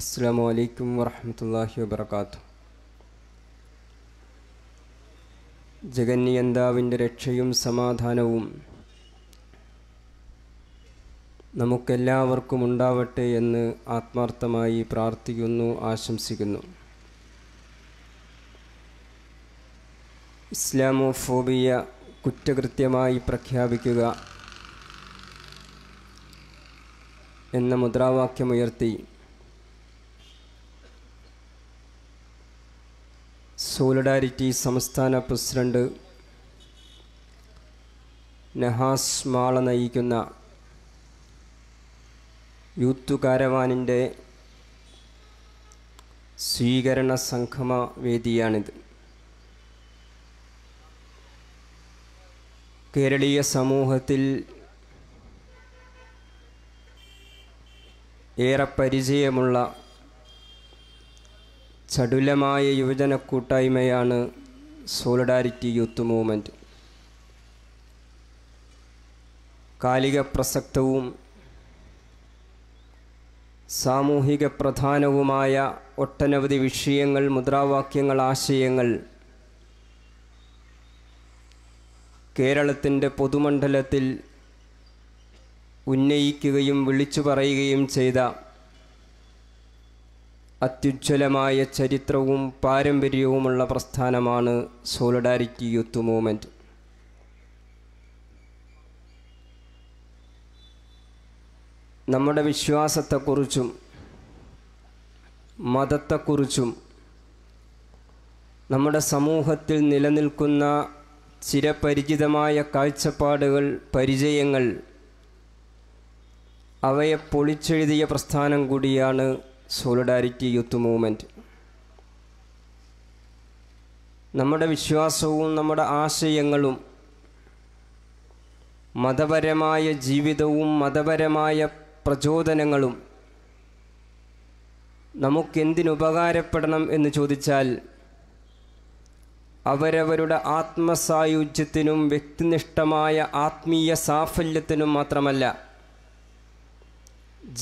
അസ്സാം വലൈക്കും വറഹമത്തല്ലാഹി വാത്തു ജഗന്യന്താവിൻ്റെ രക്ഷയും സമാധാനവും നമുക്കെല്ലാവർക്കും ഉണ്ടാവട്ടെ എന്ന് ആത്മാർത്ഥമായി പ്രാർത്ഥിക്കുന്നു ആശംസിക്കുന്നു ഇസ്ലാമോഫോബിയ കുറ്റകൃത്യമായി പ്രഖ്യാപിക്കുക എന്ന മുദ്രാവാക്യമുയർത്തി സോളിഡാരിറ്റി സംസ്ഥാന പ്രസിഡന്റ് നഹാസ് മാള നയിക്കുന്ന യൂത്ത് കാരവാനിൻ്റെ സ്വീകരണ സംഗമ വേദിയാണിത് കേരളീയ സമൂഹത്തിൽ ഏറെ പരിചയമുള്ള ചടുലമായ യുവജന കൂട്ടായ്മയാണ് സോളിഡാരിറ്റി യൂത്ത് മൂവ്മെൻറ്റ് കാലിക പ്രസക്തവും സാമൂഹിക പ്രധാനവുമായ ഒട്ടനവധി വിഷയങ്ങൾ മുദ്രാവാക്യങ്ങൾ ആശയങ്ങൾ കേരളത്തിൻ്റെ പൊതുമണ്ഡലത്തിൽ ഉന്നയിക്കുകയും വിളിച്ചു പറയുകയും ചെയ്ത അത്യുജ്വലമായ ചരിത്രവും പാരമ്പര്യവുമുള്ള പ്രസ്ഥാനമാണ് സോളിഡാരിറ്റി യൂത്ത് മൂവ്മെൻറ്റ് നമ്മുടെ വിശ്വാസത്തെക്കുറിച്ചും മതത്തെക്കുറിച്ചും നമ്മുടെ സമൂഹത്തിൽ നിലനിൽക്കുന്ന ചിരപരിചിതമായ കാഴ്ചപ്പാടുകൾ പരിചയങ്ങൾ അവയെ പൊളിച്ചെഴുതിയ പ്രസ്ഥാനം കൂടിയാണ് സോളിഡാരിറ്റി യൂത്ത് മൂവ്മെൻറ്റ് നമ്മുടെ വിശ്വാസവും നമ്മുടെ ആശയങ്ങളും മതപരമായ ജീവിതവും മതപരമായ പ്രചോദനങ്ങളും നമുക്കെന്തിനുപകാരപ്പെടണം എന്ന് ചോദിച്ചാൽ അവരവരുടെ ആത്മസായുജ്യത്തിനും വ്യക്തിനിഷ്ഠമായ ആത്മീയ സാഫല്യത്തിനും മാത്രമല്ല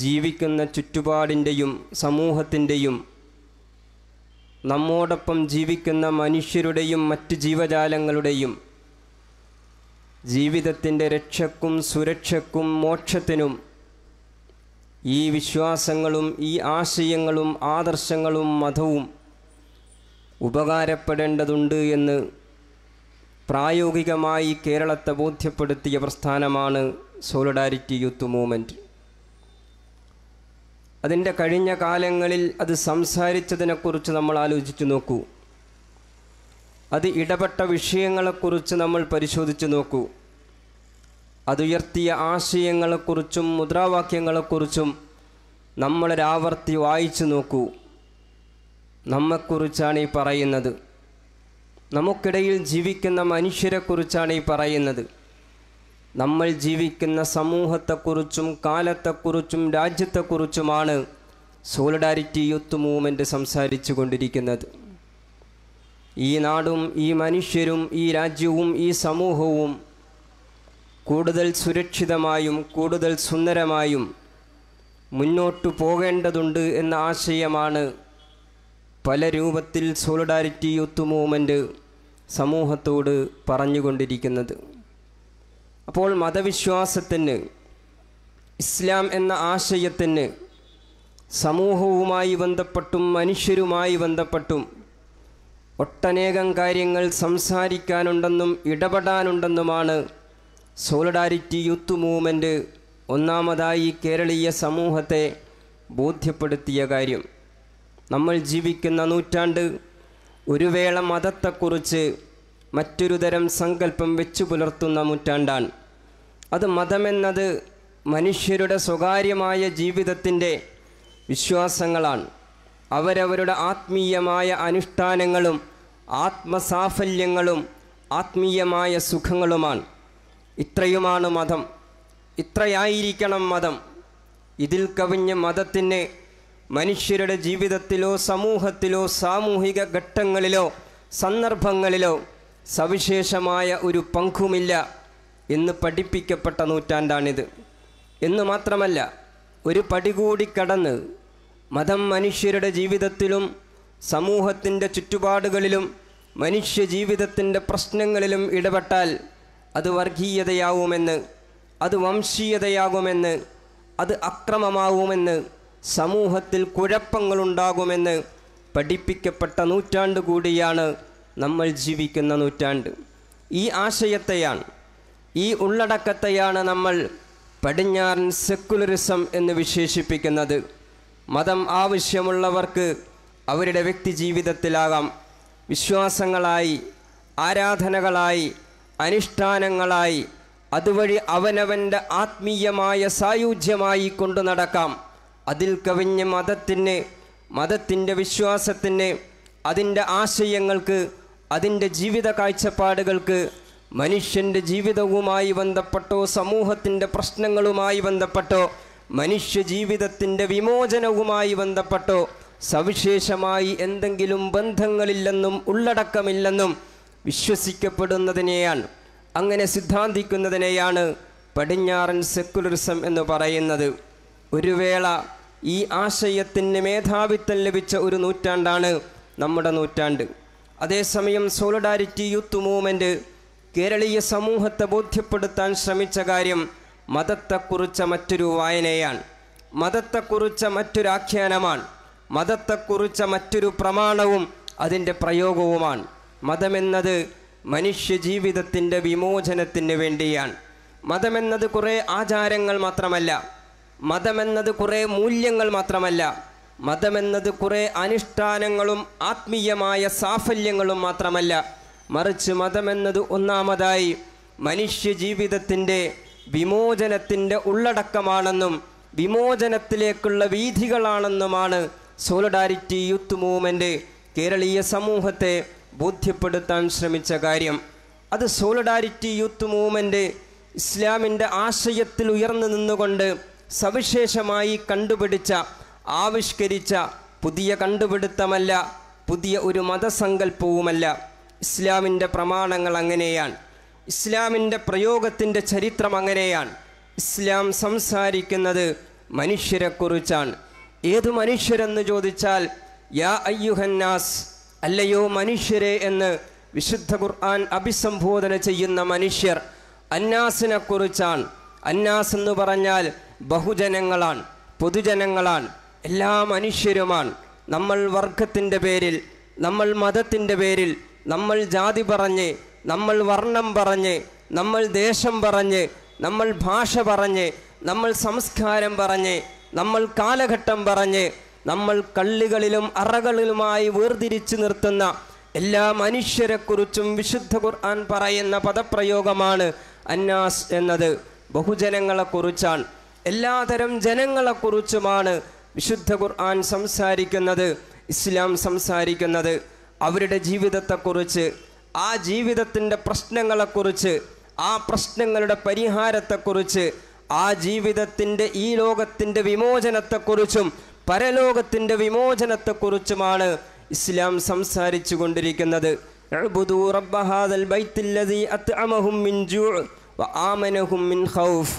ജീവിക്കുന്ന ചുറ്റുപാടിൻ്റെയും സമൂഹത്തിൻ്റെയും നമ്മോടൊപ്പം ജീവിക്കുന്ന മനുഷ്യരുടെയും മറ്റ് ജീവജാലങ്ങളുടെയും ജീവിതത്തിൻ്റെ രക്ഷക്കും സുരക്ഷക്കും മോക്ഷത്തിനും ഈ വിശ്വാസങ്ങളും ഈ ആശയങ്ങളും ആദർശങ്ങളും മതവും ഉപകാരപ്പെടേണ്ടതുണ്ട് എന്ന് പ്രായോഗികമായി കേരളത്തെ ബോധ്യപ്പെടുത്തിയ പ്രസ്ഥാനമാണ് സോളിഡാരിറ്റി യൂത്ത് മൂവ്മെൻറ്റ് അതിൻ്റെ കഴിഞ്ഞ കാലങ്ങളിൽ അത് സംസാരിച്ചതിനെക്കുറിച്ച് നമ്മൾ ആലോചിച്ചു നോക്കൂ അത് ഇടപെട്ട വിഷയങ്ങളെക്കുറിച്ച് നമ്മൾ പരിശോധിച്ചു നോക്കൂ അതുയർത്തിയ ആശയങ്ങളെക്കുറിച്ചും മുദ്രാവാക്യങ്ങളെക്കുറിച്ചും നമ്മളൊരാവർത്തി വായിച്ചു നോക്കൂ നമ്മെക്കുറിച്ചാണ് ഈ പറയുന്നത് നമുക്കിടയിൽ ജീവിക്കുന്ന മനുഷ്യരെക്കുറിച്ചാണ് ഈ പറയുന്നത് നമ്മൾ ജീവിക്കുന്ന സമൂഹത്തെക്കുറിച്ചും കാലത്തെക്കുറിച്ചും രാജ്യത്തെക്കുറിച്ചുമാണ് സോളിഡാരിറ്റി യൂത്ത് മൂവ്മെൻറ്റ് സംസാരിച്ചു കൊണ്ടിരിക്കുന്നത് ഈ നാടും ഈ മനുഷ്യരും ഈ രാജ്യവും ഈ സമൂഹവും കൂടുതൽ സുരക്ഷിതമായും കൂടുതൽ സുന്ദരമായും മുന്നോട്ടു പോകേണ്ടതുണ്ട് എന്ന ആശയമാണ് പല രൂപത്തിൽ സോളിഡാരിറ്റി യൂത്ത് മൂവ്മെൻറ്റ് സമൂഹത്തോട് പറഞ്ഞുകൊണ്ടിരിക്കുന്നത് അപ്പോൾ മതവിശ്വാസത്തിന് ഇസ്ലാം എന്ന ആശയത്തിന് സമൂഹവുമായി ബന്ധപ്പെട്ടും മനുഷ്യരുമായി ബന്ധപ്പെട്ടും ഒട്ടനേകം കാര്യങ്ങൾ സംസാരിക്കാനുണ്ടെന്നും ഇടപെടാനുണ്ടെന്നുമാണ് സോളിഡാരിറ്റി യൂത്ത് മൂവ്മെൻറ്റ് ഒന്നാമതായി കേരളീയ സമൂഹത്തെ ബോധ്യപ്പെടുത്തിയ കാര്യം നമ്മൾ ജീവിക്കുന്ന നൂറ്റാണ്ട് ഒരു വേള മതത്തെക്കുറിച്ച് മറ്റൊരു തരം സങ്കല്പം വെച്ചു പുലർത്തുന്ന നൂറ്റാണ്ടാണ് അത് മതമെന്നത് മനുഷ്യരുടെ സ്വകാര്യമായ ജീവിതത്തിൻ്റെ വിശ്വാസങ്ങളാണ് അവരവരുടെ ആത്മീയമായ അനുഷ്ഠാനങ്ങളും ആത്മസാഫല്യങ്ങളും ആത്മീയമായ സുഖങ്ങളുമാണ് ഇത്രയുമാണ് മതം ഇത്രയായിരിക്കണം മതം ഇതിൽ കവിഞ്ഞ മതത്തിന് മനുഷ്യരുടെ ജീവിതത്തിലോ സമൂഹത്തിലോ സാമൂഹിക ഘട്ടങ്ങളിലോ സന്ദർഭങ്ങളിലോ സവിശേഷമായ ഒരു പങ്കുമില്ല എന്ന് പഠിപ്പിക്കപ്പെട്ട നൂറ്റാണ്ടാണിത് എന്ന് മാത്രമല്ല ഒരു പടി കൂടി കടന്ന് മതം മനുഷ്യരുടെ ജീവിതത്തിലും സമൂഹത്തിൻ്റെ ചുറ്റുപാടുകളിലും മനുഷ്യ ജീവിതത്തിൻ്റെ പ്രശ്നങ്ങളിലും ഇടപെട്ടാൽ അത് വർഗീയതയാവുമെന്ന് അത് വംശീയതയാകുമെന്ന് അത് അക്രമമാവുമെന്ന് സമൂഹത്തിൽ കുഴപ്പങ്ങളുണ്ടാകുമെന്ന് പഠിപ്പിക്കപ്പെട്ട നൂറ്റാണ്ട് കൂടിയാണ് നമ്മൾ ജീവിക്കുന്ന നൂറ്റാണ്ട് ഈ ആശയത്തെയാണ് ഈ ഉള്ളടക്കത്തെയാണ് നമ്മൾ പടിഞ്ഞാറൻ സെക്കുലറിസം എന്ന് വിശേഷിപ്പിക്കുന്നത് മതം ആവശ്യമുള്ളവർക്ക് അവരുടെ വ്യക്തി ജീവിതത്തിലാകാം വിശ്വാസങ്ങളായി ആരാധനകളായി അനുഷ്ഠാനങ്ങളായി അതുവഴി അവനവൻ്റെ ആത്മീയമായ സായുജ്യമായി കൊണ്ടു നടക്കാം അതിൽ കവിഞ്ഞ് മതത്തിന് മതത്തിൻ്റെ വിശ്വാസത്തിന് അതിൻ്റെ ആശയങ്ങൾക്ക് അതിൻ്റെ ജീവിത കാഴ്ചപ്പാടുകൾക്ക് മനുഷ്യൻ്റെ ജീവിതവുമായി ബന്ധപ്പെട്ടോ സമൂഹത്തിൻ്റെ പ്രശ്നങ്ങളുമായി ബന്ധപ്പെട്ടോ മനുഷ്യ ജീവിതത്തിൻ്റെ വിമോചനവുമായി ബന്ധപ്പെട്ടോ സവിശേഷമായി എന്തെങ്കിലും ബന്ധങ്ങളില്ലെന്നും ഉള്ളടക്കമില്ലെന്നും വിശ്വസിക്കപ്പെടുന്നതിനെയാണ് അങ്ങനെ സിദ്ധാന്തിക്കുന്നതിനെയാണ് പടിഞ്ഞാറൻ സെക്കുലറിസം എന്ന് പറയുന്നത് ഒരു വേള ഈ ആശയത്തിന് മേധാവിത്വം ലഭിച്ച ഒരു നൂറ്റാണ്ടാണ് നമ്മുടെ നൂറ്റാണ്ട് അതേസമയം സോളിഡാരിറ്റി യൂത്ത് മൂവ്മെൻറ്റ് കേരളീയ സമൂഹത്തെ ബോധ്യപ്പെടുത്താൻ ശ്രമിച്ച കാര്യം മതത്തെക്കുറിച്ച മറ്റൊരു വായനയാണ് മതത്തെക്കുറിച്ച മറ്റൊരാഖ്യാനമാണ് മതത്തെക്കുറിച്ച മറ്റൊരു പ്രമാണവും അതിൻ്റെ പ്രയോഗവുമാണ് മതമെന്നത് മനുഷ്യജീവിതത്തിൻ്റെ വിമോചനത്തിന് വേണ്ടിയാണ് മതമെന്നത് കുറേ ആചാരങ്ങൾ മാത്രമല്ല മതമെന്നത് കുറേ മൂല്യങ്ങൾ മാത്രമല്ല മതമെന്നത് കുറേ അനുഷ്ഠാനങ്ങളും ആത്മീയമായ സാഫല്യങ്ങളും മാത്രമല്ല മറിച്ച് മതമെന്നത് ഒന്നാമതായി മനുഷ്യ ജീവിതത്തിൻ്റെ വിമോചനത്തിൻ്റെ ഉള്ളടക്കമാണെന്നും വിമോചനത്തിലേക്കുള്ള വീഥികളാണെന്നുമാണ് സോളിഡാരിറ്റി യൂത്ത് മൂവ്മെൻറ്റ് കേരളീയ സമൂഹത്തെ ബോധ്യപ്പെടുത്താൻ ശ്രമിച്ച കാര്യം അത് സോളിഡാരിറ്റി യൂത്ത് മൂവ്മെൻറ്റ് ഇസ്ലാമിൻ്റെ ആശയത്തിൽ ഉയർന്നു നിന്നുകൊണ്ട് സവിശേഷമായി കണ്ടുപിടിച്ച ആവിഷ്കരിച്ച പുതിയ കണ്ടുപിടുത്തമല്ല പുതിയ ഒരു മതസങ്കല്പവുമല്ല ഇസ്ലാമിൻ്റെ പ്രമാണങ്ങൾ അങ്ങനെയാണ് ഇസ്ലാമിൻ്റെ പ്രയോഗത്തിൻ്റെ ചരിത്രം അങ്ങനെയാണ് ഇസ്ലാം സംസാരിക്കുന്നത് മനുഷ്യരെക്കുറിച്ചാണ് ഏതു മനുഷ്യരെന്ന് ചോദിച്ചാൽ യാ അയ്യുഹന്നാസ് അല്ലയോ മനുഷ്യരെ എന്ന് വിശുദ്ധ ഖുർആൻ അഭിസംബോധന ചെയ്യുന്ന മനുഷ്യർ അന്നാസിനെക്കുറിച്ചാണ് അന്നാസ് എന്ന് പറഞ്ഞാൽ ബഹുജനങ്ങളാണ് പൊതുജനങ്ങളാണ് എല്ലാ മനുഷ്യരുമാണ് നമ്മൾ വർഗത്തിൻ്റെ പേരിൽ നമ്മൾ മതത്തിൻ്റെ പേരിൽ നമ്മൾ ജാതി പറഞ്ഞ് നമ്മൾ വർണ്ണം പറഞ്ഞ് നമ്മൾ ദേശം പറഞ്ഞ് നമ്മൾ ഭാഷ പറഞ്ഞ് നമ്മൾ സംസ്കാരം പറഞ്ഞ് നമ്മൾ കാലഘട്ടം പറഞ്ഞ് നമ്മൾ കള്ളികളിലും അറകളിലുമായി വേർതിരിച്ച് നിർത്തുന്ന എല്ലാ മനുഷ്യരെക്കുറിച്ചും വിശുദ്ധ ഖുർആൻ പറയുന്ന പദപ്രയോഗമാണ് അന്നാസ് എന്നത് ബഹുജനങ്ങളെക്കുറിച്ചാണ് എല്ലാതരം ജനങ്ങളെക്കുറിച്ചുമാണ് വിശുദ്ധ ഖുർആൻ സംസാരിക്കുന്നത് ഇസ്ലാം സംസാരിക്കുന്നത് അവരുടെ ജീവിതത്തെക്കുറിച്ച് ആ ജീവിതത്തിൻ്റെ പ്രശ്നങ്ങളെക്കുറിച്ച് ആ പ്രശ്നങ്ങളുടെ പരിഹാരത്തെക്കുറിച്ച് ആ ജീവിതത്തിൻ്റെ ഈ ലോകത്തിൻ്റെ വിമോചനത്തെക്കുറിച്ചും പരലോകത്തിൻ്റെ വിമോചനത്തെക്കുറിച്ചുമാണ് ഇസ്ലാം സംസാരിച്ചു കൊണ്ടിരിക്കുന്നത് ആമനഹും മിൻ ഖൗഫ്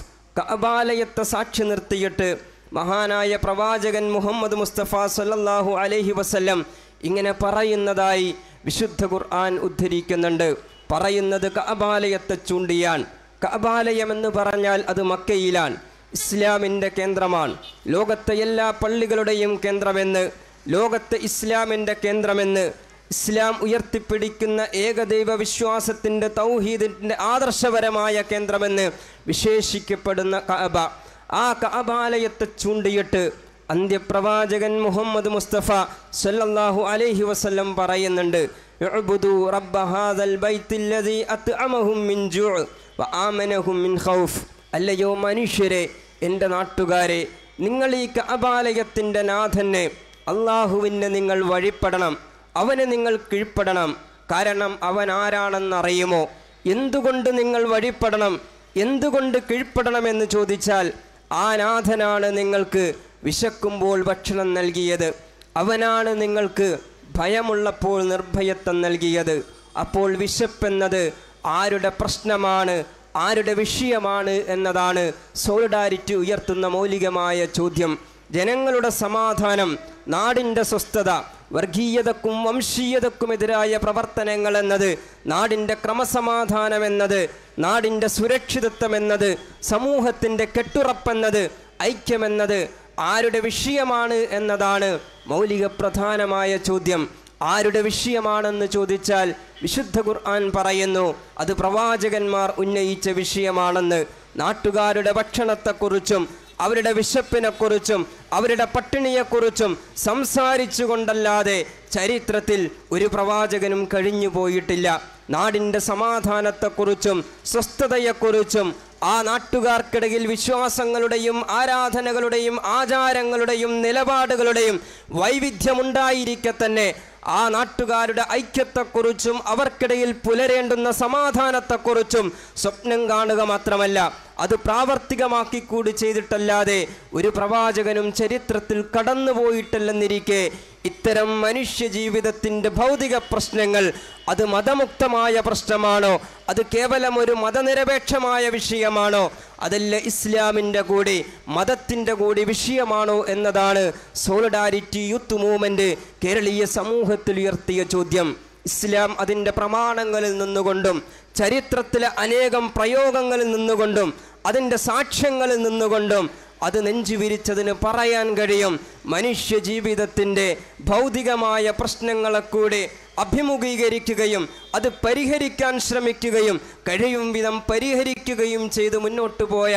സാക്ഷി നിർത്തിയിട്ട് മഹാനായ പ്രവാചകൻ മുഹമ്മദ് മുസ്തഫ സല്ലാഹു അലഹി വസ്ല്ലം ഇങ്ങനെ പറയുന്നതായി വിശുദ്ധ ഖുർആൻ ഉദ്ധരിക്കുന്നുണ്ട് പറയുന്നത് കബാലയത്തെ ചൂണ്ടിയാൻ കബാലയം എന്ന് പറഞ്ഞാൽ അത് മക്കയിലാണ് ഇസ്ലാമിൻ്റെ കേന്ദ്രമാണ് ലോകത്തെ എല്ലാ പള്ളികളുടെയും കേന്ദ്രമെന്ന് ലോകത്തെ ഇസ്ലാമിൻ്റെ കേന്ദ്രമെന്ന് ഇസ്ലാം ഉയർത്തിപ്പിടിക്കുന്ന ഏകദൈവ വിശ്വാസത്തിൻ്റെ തൗഹീദിൻ്റെ ആദർശപരമായ കേന്ദ്രമെന്ന് വിശേഷിക്കപ്പെടുന്ന കഅബ ആ കഅബാലയത്തെ ചൂണ്ടിയിട്ട് അന്ത്യപ്രവാചകൻ മുഹമ്മദ് മുസ്തഫ സല്ലല്ലാഹു അലൈഹി വസല്ലം പറയുന്നുണ്ട് റബ്ബ അത്അമഹും മിൻ വആമനഹും മിൻ ഖൗഫ് അല്ലയോ മനുഷ്യരെ എൻ്റെ നാട്ടുകാരെ നിങ്ങൾ ഈ കബാലയത്തിൻ്റെ നാഥനെ അള്ളാഹുവിനെ നിങ്ങൾ വഴിപ്പെടണം അവന് നിങ്ങൾ കീഴ്പ്പെടണം കാരണം അവൻ ആരാണെന്നറിയുമോ എന്തുകൊണ്ട് നിങ്ങൾ വഴിപ്പെടണം എന്തുകൊണ്ട് കീഴ്പ്പെടണമെന്ന് ചോദിച്ചാൽ ആ നാഥനാണ് നിങ്ങൾക്ക് വിശക്കുമ്പോൾ ഭക്ഷണം നൽകിയത് അവനാണ് നിങ്ങൾക്ക് ഭയമുള്ളപ്പോൾ നിർഭയത്വം നൽകിയത് അപ്പോൾ വിശപ്പെന്നത് ആരുടെ പ്രശ്നമാണ് ആരുടെ വിഷയമാണ് എന്നതാണ് സോളിഡാരിറ്റി ഉയർത്തുന്ന മൗലികമായ ചോദ്യം ജനങ്ങളുടെ സമാധാനം നാടിൻ്റെ സ്വസ്ഥത വർഗീയതക്കും വംശീയതക്കുമെതിരായ പ്രവർത്തനങ്ങൾ എന്നത് നാടിൻ്റെ ക്രമസമാധാനമെന്നത് നാടിൻ്റെ എന്നത് സമൂഹത്തിൻ്റെ കെട്ടുറപ്പെന്നത് ഐക്യമെന്നത് ആരുടെ വിഷയമാണ് എന്നതാണ് മൗലിക പ്രധാനമായ ചോദ്യം ആരുടെ വിഷയമാണെന്ന് ചോദിച്ചാൽ വിശുദ്ധ ഖുർആൻ പറയുന്നു അത് പ്രവാചകന്മാർ ഉന്നയിച്ച വിഷയമാണെന്ന് നാട്ടുകാരുടെ ഭക്ഷണത്തെക്കുറിച്ചും അവരുടെ വിശപ്പിനെക്കുറിച്ചും അവരുടെ പട്ടിണിയെക്കുറിച്ചും സംസാരിച്ചുകൊണ്ടല്ലാതെ ചരിത്രത്തിൽ ഒരു പ്രവാചകനും കഴിഞ്ഞു പോയിട്ടില്ല നാടിൻ്റെ സമാധാനത്തെക്കുറിച്ചും സ്വസ്ഥതയെക്കുറിച്ചും ആ നാട്ടുകാർക്കിടയിൽ വിശ്വാസങ്ങളുടെയും ആരാധനകളുടെയും ആചാരങ്ങളുടെയും നിലപാടുകളുടെയും വൈവിധ്യമുണ്ടായിരിക്കെ തന്നെ ആ നാട്ടുകാരുടെ ഐക്യത്തെക്കുറിച്ചും അവർക്കിടയിൽ പുലരേണ്ടുന്ന സമാധാനത്തെക്കുറിച്ചും സ്വപ്നം കാണുക മാത്രമല്ല അത് പ്രാവർത്തികമാക്കി കൂടി ചെയ്തിട്ടല്ലാതെ ഒരു പ്രവാചകനും ചരിത്രത്തിൽ കടന്നുപോയിട്ടില്ലെന്നിരിക്കെ ഇത്തരം മനുഷ്യ ജീവിതത്തിൻ്റെ ഭൗതിക പ്രശ്നങ്ങൾ അത് മതമുക്തമായ പ്രശ്നമാണോ അത് കേവലം ഒരു മതനിരപേക്ഷമായ വിഷയമാണോ അതല്ല ഇസ്ലാമിൻ്റെ കൂടി മതത്തിൻ്റെ കൂടി വിഷയമാണോ എന്നതാണ് സോളിഡാരിറ്റി യൂത്ത് മൂവ്മെൻറ്റ് കേരളീയ സമൂഹത്തിൽ ഉയർത്തിയ ചോദ്യം ഇസ്ലാം അതിൻ്റെ പ്രമാണങ്ങളിൽ നിന്നുകൊണ്ടും ചരിത്രത്തിലെ അനേകം പ്രയോഗങ്ങളിൽ നിന്നുകൊണ്ടും അതിൻ്റെ സാക്ഷ്യങ്ങളിൽ നിന്നുകൊണ്ടും അത് നെഞ്ചു വിരിച്ചതിന് പറയാൻ കഴിയും മനുഷ്യ ജീവിതത്തിൻ്റെ ഭൗതികമായ പ്രശ്നങ്ങളെ അഭിമുഖീകരിക്കുകയും അത് പരിഹരിക്കാൻ ശ്രമിക്കുകയും കഴിയും വിധം പരിഹരിക്കുകയും ചെയ്ത് മുന്നോട്ട് പോയ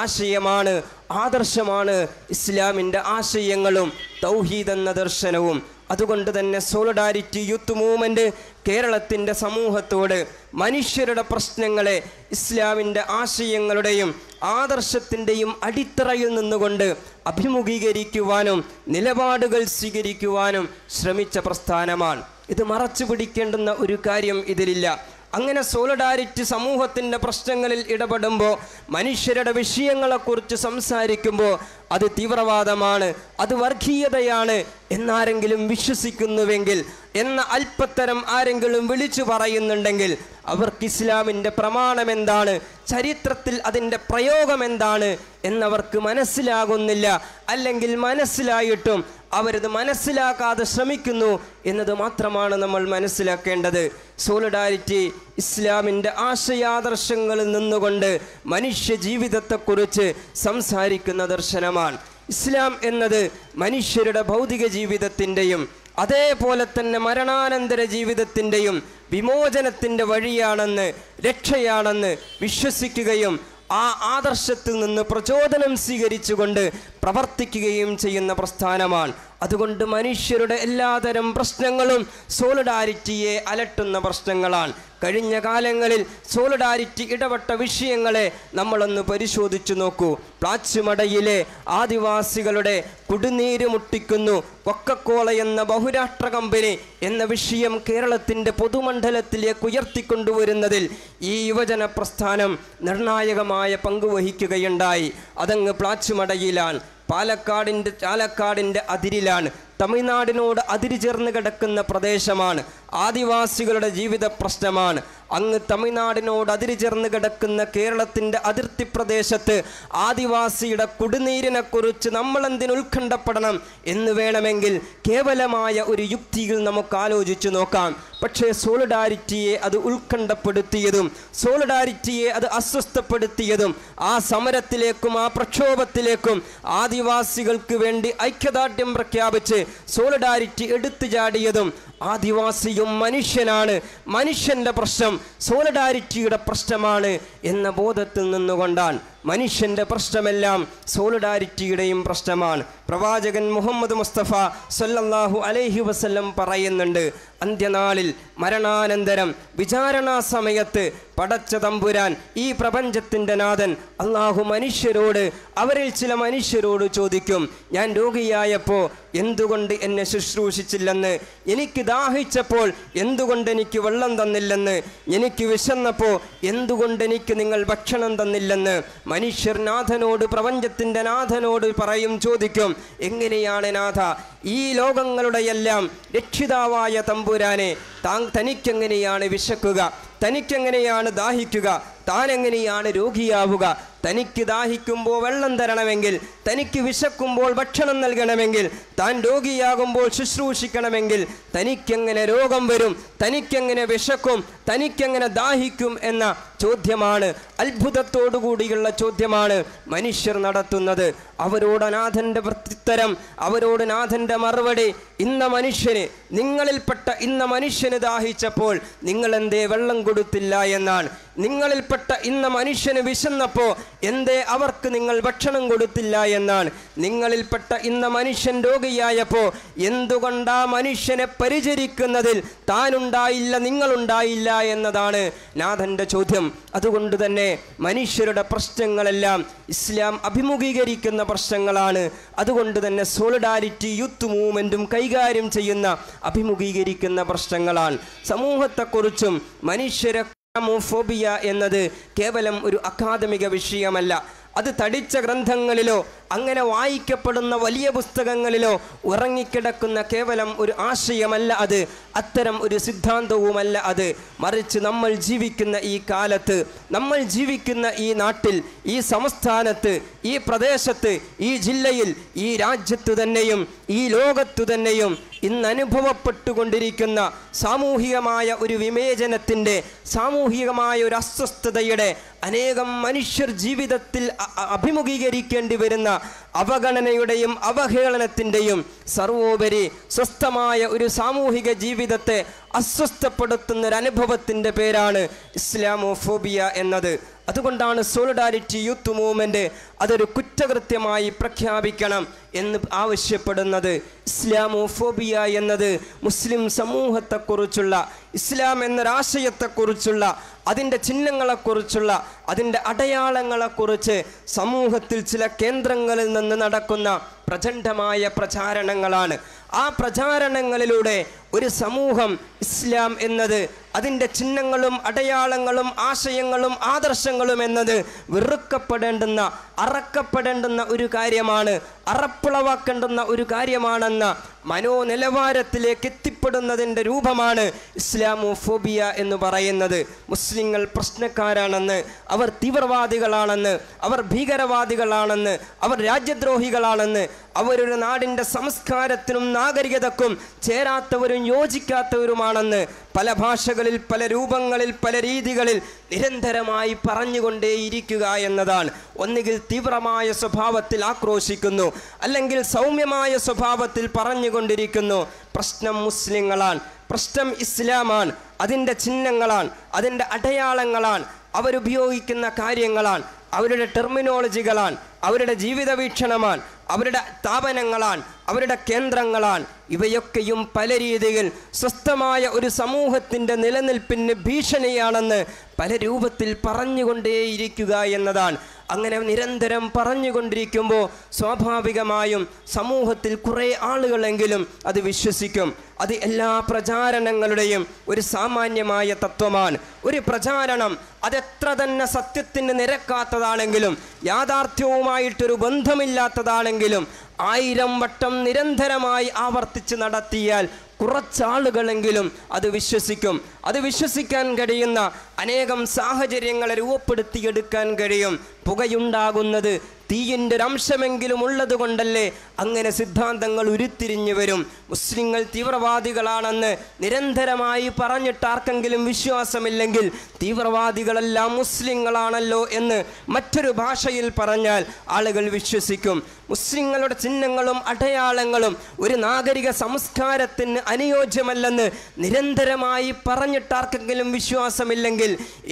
ആശയമാണ് ആദർശമാണ് ഇസ്ലാമിൻ്റെ ആശയങ്ങളും തൗഹീദ് എന്ന ദർശനവും അതുകൊണ്ട് തന്നെ സോളിഡാരിറ്റി യൂത്ത് മൂവ്മെൻറ്റ് കേരളത്തിൻ്റെ സമൂഹത്തോട് മനുഷ്യരുടെ പ്രശ്നങ്ങളെ ഇസ്ലാമിൻ്റെ ആശയങ്ങളുടെയും ആദർശത്തിൻ്റെയും അടിത്തറയിൽ നിന്നുകൊണ്ട് അഭിമുഖീകരിക്കുവാനും നിലപാടുകൾ സ്വീകരിക്കുവാനും ശ്രമിച്ച പ്രസ്ഥാനമാണ് ഇത് മറച്ചു പിടിക്കേണ്ടുന്ന ഒരു കാര്യം ഇതിലില്ല അങ്ങനെ സോളിഡാരിറ്റി സമൂഹത്തിൻ്റെ പ്രശ്നങ്ങളിൽ ഇടപെടുമ്പോൾ മനുഷ്യരുടെ വിഷയങ്ങളെക്കുറിച്ച് സംസാരിക്കുമ്പോൾ അത് തീവ്രവാദമാണ് അത് വർഗീയതയാണ് എന്നാരെങ്കിലും വിശ്വസിക്കുന്നുവെങ്കിൽ എന്ന അല്പത്തരം ആരെങ്കിലും വിളിച്ചു പറയുന്നുണ്ടെങ്കിൽ അവർക്ക് ഇസ്ലാമിൻ്റെ പ്രമാണം എന്താണ് ചരിത്രത്തിൽ അതിൻ്റെ പ്രയോഗം എന്താണ് എന്നവർക്ക് മനസ്സിലാകുന്നില്ല അല്ലെങ്കിൽ മനസ്സിലായിട്ടും അവരത് മനസ്സിലാക്കാതെ ശ്രമിക്കുന്നു എന്നത് മാത്രമാണ് നമ്മൾ മനസ്സിലാക്കേണ്ടത് സോളിഡാരിറ്റി ഇസ്ലാമിൻ്റെ ആശയാദർശങ്ങളിൽ നിന്നുകൊണ്ട് മനുഷ്യ ജീവിതത്തെക്കുറിച്ച് സംസാരിക്കുന്ന ദർശനമാണ് ഇസ്ലാം എന്നത് മനുഷ്യരുടെ ഭൗതിക ജീവിതത്തിൻ്റെയും അതേപോലെ തന്നെ മരണാനന്തര ജീവിതത്തിൻ്റെയും വിമോചനത്തിൻ്റെ വഴിയാണെന്ന് രക്ഷയാണെന്ന് വിശ്വസിക്കുകയും ആ ആദർശത്തിൽ നിന്ന് പ്രചോദനം സ്വീകരിച്ചുകൊണ്ട് പ്രവർത്തിക്കുകയും ചെയ്യുന്ന പ്രസ്ഥാനമാണ് അതുകൊണ്ട് മനുഷ്യരുടെ എല്ലാതരം പ്രശ്നങ്ങളും സോളിഡാരിറ്റിയെ അലട്ടുന്ന പ്രശ്നങ്ങളാണ് കഴിഞ്ഞ കാലങ്ങളിൽ സോളിഡാരിറ്റി ഇടപെട്ട വിഷയങ്ങളെ നമ്മളൊന്ന് പരിശോധിച്ചു നോക്കൂ പ്ലാച്ചുമടയിലെ ആദിവാസികളുടെ കുടുനീര് മുട്ടിക്കുന്നു കൊക്കക്കോള എന്ന ബഹുരാഷ്ട്ര കമ്പനി എന്ന വിഷയം കേരളത്തിൻ്റെ പൊതുമണ്ഡലത്തിലേക്ക് ഉയർത്തിക്കൊണ്ടുവരുന്നതിൽ ഈ യുവജന പ്രസ്ഥാനം നിർണായകമായ പങ്കുവഹിക്കുകയുണ്ടായി അതങ്ങ് പ്ലാച്ചുമടയിലാണ് പാലക്കാടിൻ്റെ ചാലക്കാടിൻ്റെ അതിരിലാണ് തമിഴ്നാടിനോട് അതിരി ചേർന്ന് കിടക്കുന്ന പ്രദേശമാണ് ആദിവാസികളുടെ ജീവിത പ്രശ്നമാണ് അങ്ങ് തമിഴ്നാടിനോട് അതിരി ചേർന്ന് കിടക്കുന്ന കേരളത്തിൻ്റെ അതിർത്തി പ്രദേശത്ത് ആദിവാസിയുടെ കുടിനീരിനെക്കുറിച്ച് നമ്മളെന്തിന് ഉത്കണ്ഠപ്പെടണം എന്ന് വേണമെങ്കിൽ കേവലമായ ഒരു യുക്തിയിൽ നമുക്ക് ആലോചിച്ചു നോക്കാം പക്ഷേ സോളിഡാരിറ്റിയെ അത് ഉത്കണ്ഠപ്പെടുത്തിയതും സോളിഡാരിറ്റിയെ അത് അസ്വസ്ഥപ്പെടുത്തിയതും ആ സമരത്തിലേക്കും ആ പ്രക്ഷോഭത്തിലേക്കും ആദിവാസികൾക്ക് വേണ്ടി ഐക്യദാർഢ്യം പ്രഖ്യാപിച്ച് സോളിഡാരിറ്റി എടുത്തു ചാടിയതും ആദിവാസിയും മനുഷ്യനാണ് മനുഷ്യൻ്റെ പ്രശ്നം സോളിഡാരിറ്റിയുടെ പ്രശ്നമാണ് എന്ന ബോധത്തിൽ നിന്നുകൊണ്ടാണ് മനുഷ്യൻ്റെ പ്രശ്നമെല്ലാം സോളിഡാരിറ്റിയുടെയും പ്രശ്നമാണ് പ്രവാചകൻ മുഹമ്മദ് മുസ്തഫ സൊല്ലാഹു അലൈഹി വസ്ല്ലം പറയുന്നുണ്ട് അന്ത്യനാളിൽ മരണാനന്തരം വിചാരണാ സമയത്ത് പടച്ച തമ്പുരാൻ ഈ പ്രപഞ്ചത്തിൻ്റെ നാഥൻ അള്ളാഹു മനുഷ്യരോട് അവരിൽ ചില മനുഷ്യരോട് ചോദിക്കും ഞാൻ രോഗിയായപ്പോൾ എന്തുകൊണ്ട് എന്നെ ശുശ്രൂഷിച്ചില്ലെന്ന് എനിക്ക് ദാഹിച്ചപ്പോൾ എന്തുകൊണ്ട് എനിക്ക് വെള്ളം തന്നില്ലെന്ന് എനിക്ക് വിശന്നപ്പോൾ എന്തുകൊണ്ട് എനിക്ക് നിങ്ങൾ ഭക്ഷണം തന്നില്ലെന്ന് മനുഷ്യർ നാഥനോട് പ്രപഞ്ചത്തിൻ്റെ നാഥനോട് പറയും ചോദിക്കും എങ്ങനെയാണ് നാഥ ഈ ലോകങ്ങളുടെയെല്ലാം രക്ഷിതാവായ തമ്പുരാനെ താ തനിക്കെങ്ങനെയാണ് വിശക്കുക തനിക്കെങ്ങനെയാണ് ദാഹിക്കുക താനെങ്ങനെയാണ് രോഗിയാവുക തനിക്ക് ദാഹിക്കുമ്പോൾ വെള്ളം തരണമെങ്കിൽ തനിക്ക് വിശക്കുമ്പോൾ ഭക്ഷണം നൽകണമെങ്കിൽ താൻ രോഗിയാകുമ്പോൾ ശുശ്രൂഷിക്കണമെങ്കിൽ തനിക്കെങ്ങനെ രോഗം വരും തനിക്കെങ്ങനെ വിശക്കും തനിക്കെങ്ങനെ ദാഹിക്കും എന്ന ചോദ്യമാണ് അത്ഭുതത്തോടുകൂടിയുള്ള ചോദ്യമാണ് മനുഷ്യർ നടത്തുന്നത് അവരോട് നാഥൻ്റെ പ്രത്യുത്തരം അവരോട് നാഥൻ്റെ മറുപടി ഇന്ന മനുഷ്യന് നിങ്ങളിൽപ്പെട്ട ഇന്ന മനുഷ്യന് ദാഹിച്ചപ്പോൾ നിങ്ങളെന്തേ വെള്ളം കൊടുത്തില്ല എന്നാണ് നിങ്ങളിൽപ്പെട്ട ഇന്ന മനുഷ്യന് വിശന്നപ്പോൾ എന്തേ അവർക്ക് നിങ്ങൾ ഭക്ഷണം കൊടുത്തില്ല എന്നാണ് നിങ്ങളിൽപ്പെട്ട ഇന്ന മനുഷ്യൻ രോഗിയായപ്പോൾ എന്തുകൊണ്ടാ മനുഷ്യനെ പരിചരിക്കുന്നതിൽ താനുണ്ടായില്ല നിങ്ങളുണ്ടായില്ല എന്നതാണ് നാഥൻ്റെ ചോദ്യം അതുകൊണ്ട് തന്നെ മനുഷ്യരുടെ പ്രശ്നങ്ങളെല്ലാം ഇസ്ലാം അഭിമുഖീകരിക്കുന്ന പ്രശ്നങ്ങളാണ് അതുകൊണ്ട് തന്നെ സോളിഡാരിറ്റി യൂത്ത് മൂവ്മെൻറ്റും കൈകാര്യം ചെയ്യുന്ന അഭിമുഖീകരിക്കുന്ന പ്രശ്നങ്ങളാണ് സമൂഹത്തെക്കുറിച്ചും മനുഷ്യരെ ഇസ്ലാമോഫോബിയ എന്നത് കേവലം ഒരു അക്കാദമിക വിഷയമല്ല അത് തടിച്ച ഗ്രന്ഥങ്ങളിലോ അങ്ങനെ വായിക്കപ്പെടുന്ന വലിയ പുസ്തകങ്ങളിലോ ഉറങ്ങിക്കിടക്കുന്ന കേവലം ഒരു ആശയമല്ല അത് അത്തരം ഒരു സിദ്ധാന്തവുമല്ല അത് മറിച്ച് നമ്മൾ ജീവിക്കുന്ന ഈ കാലത്ത് നമ്മൾ ജീവിക്കുന്ന ഈ നാട്ടിൽ ഈ സംസ്ഥാനത്ത് ഈ പ്രദേശത്ത് ഈ ജില്ലയിൽ ഈ രാജ്യത്തു തന്നെയും ഈ ലോകത്തു തന്നെയും ഇന്ന് അനുഭവപ്പെട്ടുകൊണ്ടിരിക്കുന്ന സാമൂഹികമായ ഒരു വിവേചനത്തിൻ്റെ സാമൂഹികമായ ഒരു അസ്വസ്ഥതയുടെ അനേകം മനുഷ്യർ ജീവിതത്തിൽ അഭിമുഖീകരിക്കേണ്ടി വരുന്ന അവഗണനയുടെയും അവഹേളനത്തിൻ്റെയും സർവോപരി സ്വസ്ഥമായ ഒരു സാമൂഹിക ജീവിതത്തെ അസ്വസ്ഥപ്പെടുത്തുന്ന ഒരു അനുഭവത്തിൻ്റെ പേരാണ് ഇസ്ലാമോഫോബിയ എന്നത് അതുകൊണ്ടാണ് സോളിഡാരിറ്റി യൂത്ത് മൂവ്മെൻറ്റ് അതൊരു കുറ്റകൃത്യമായി പ്രഖ്യാപിക്കണം എന്ന് ആവശ്യപ്പെടുന്നത് ഇസ്ലാമോഫോബിയ എന്നത് മുസ്ലിം സമൂഹത്തെക്കുറിച്ചുള്ള ഇസ്ലാം എന്നൊരാശയത്തെക്കുറിച്ചുള്ള അതിൻ്റെ ചിഹ്നങ്ങളെക്കുറിച്ചുള്ള അതിൻ്റെ അടയാളങ്ങളെക്കുറിച്ച് സമൂഹത്തിൽ ചില കേന്ദ്രങ്ങളിൽ നിന്ന് നടക്കുന്ന പ്രചണ്ഡമായ പ്രചാരണങ്ങളാണ് ആ പ്രചാരണങ്ങളിലൂടെ ഒരു സമൂഹം ഇസ്ലാം എന്നത് അതിൻ്റെ ചിഹ്നങ്ങളും അടയാളങ്ങളും ആശയങ്ങളും ആദർശങ്ങളും എന്നത് വെറുക്കപ്പെടേണ്ടുന്ന അറ മറക്കപ്പെടേണ്ടുന്ന ഒരു കാര്യമാണ് അറപ്പിളവാക്കേണ്ടുന്ന ഒരു കാര്യമാണെന്ന മനോനിലവാരത്തിലേക്ക് എത്തിപ്പെടുന്നതിൻ്റെ രൂപമാണ് ഇസ്ലാമോഫോബിയ എന്ന് പറയുന്നത് മുസ്ലിങ്ങൾ പ്രശ്നക്കാരാണെന്ന് അവർ തീവ്രവാദികളാണെന്ന് അവർ ഭീകരവാദികളാണെന്ന് അവർ രാജ്യദ്രോഹികളാണെന്ന് അവരൊരു നാടിൻ്റെ സംസ്കാരത്തിനും നാഗരികതക്കും ചേരാത്തവരും യോജിക്കാത്തവരുമാണെന്ന് പല ഭാഷകളിൽ പല രൂപങ്ങളിൽ പല രീതികളിൽ നിരന്തരമായി പറഞ്ഞുകൊണ്ടേയിരിക്കുക എന്നതാണ് ഒന്നുകിൽ തീവ്രമായ സ്വഭാവത്തിൽ ആക്രോശിക്കുന്നു അല്ലെങ്കിൽ സൗമ്യമായ സ്വഭാവത്തിൽ പറഞ്ഞുകൊണ്ടിരിക്കുന്നു പ്രശ്നം മുസ്ലിങ്ങളാണ് പ്രശ്നം ഇസ്ലാമാണ് അതിൻ്റെ ചിഹ്നങ്ങളാണ് അതിൻ്റെ അടയാളങ്ങളാണ് അവരുപയോഗിക്കുന്ന കാര്യങ്ങളാണ് അവരുടെ ടെർമിനോളജികളാണ് അവരുടെ ജീവിത വീക്ഷണമാണ് അവരുടെ സ്ഥാപനങ്ങളാണ് അവരുടെ കേന്ദ്രങ്ങളാണ് ഇവയൊക്കെയും പല രീതിയിൽ സ്വസ്ഥമായ ഒരു സമൂഹത്തിൻ്റെ നിലനിൽപ്പിന് ഭീഷണിയാണെന്ന് പല രൂപത്തിൽ പറഞ്ഞുകൊണ്ടേയിരിക്കുക എന്നതാണ് അങ്ങനെ നിരന്തരം പറഞ്ഞുകൊണ്ടിരിക്കുമ്പോൾ സ്വാഭാവികമായും സമൂഹത്തിൽ കുറേ ആളുകളെങ്കിലും അത് വിശ്വസിക്കും അത് എല്ലാ പ്രചാരണങ്ങളുടെയും ഒരു സാമാന്യമായ തത്വമാണ് ഒരു പ്രചാരണം അതെത്ര തന്നെ സത്യത്തിന് നിരക്കാത്തതാണെങ്കിലും യാഥാർത്ഥ്യവുമായി ഇസ്ലാമുമായിട്ടൊരു ബന്ധമില്ലാത്തതാണെങ്കിലും ആയിരം വട്ടം നിരന്തരമായി ആവർത്തിച്ച് നടത്തിയാൽ കുറച്ചാളുകളെങ്കിലും അത് വിശ്വസിക്കും അത് വിശ്വസിക്കാൻ കഴിയുന്ന അനേകം സാഹചര്യങ്ങളെ രൂപപ്പെടുത്തിയെടുക്കാൻ കഴിയും പുകയുണ്ടാകുന്നത് തീയിൻ്റെ ഒരംശമെങ്കിലും ഉള്ളത് കൊണ്ടല്ലേ അങ്ങനെ സിദ്ധാന്തങ്ങൾ ഉരുത്തിരിഞ്ഞു വരും മുസ്ലിങ്ങൾ തീവ്രവാദികളാണെന്ന് നിരന്തരമായി പറഞ്ഞിട്ട് ആർക്കെങ്കിലും വിശ്വാസമില്ലെങ്കിൽ തീവ്രവാദികളെല്ലാം മുസ്ലിങ്ങളാണല്ലോ എന്ന് മറ്റൊരു ഭാഷയിൽ പറഞ്ഞാൽ ആളുകൾ വിശ്വസിക്കും മുസ്ലിങ്ങളുടെ ചിഹ്നങ്ങളും അടയാളങ്ങളും ഒരു നാഗരിക സംസ്കാരത്തിന് അനുയോജ്യമല്ലെന്ന് നിരന്തരമായി പറഞ്ഞു അറിഞ്ഞിട്ടാർക്കെങ്കിലും വിശ്വാസമില്ലെങ്കിൽ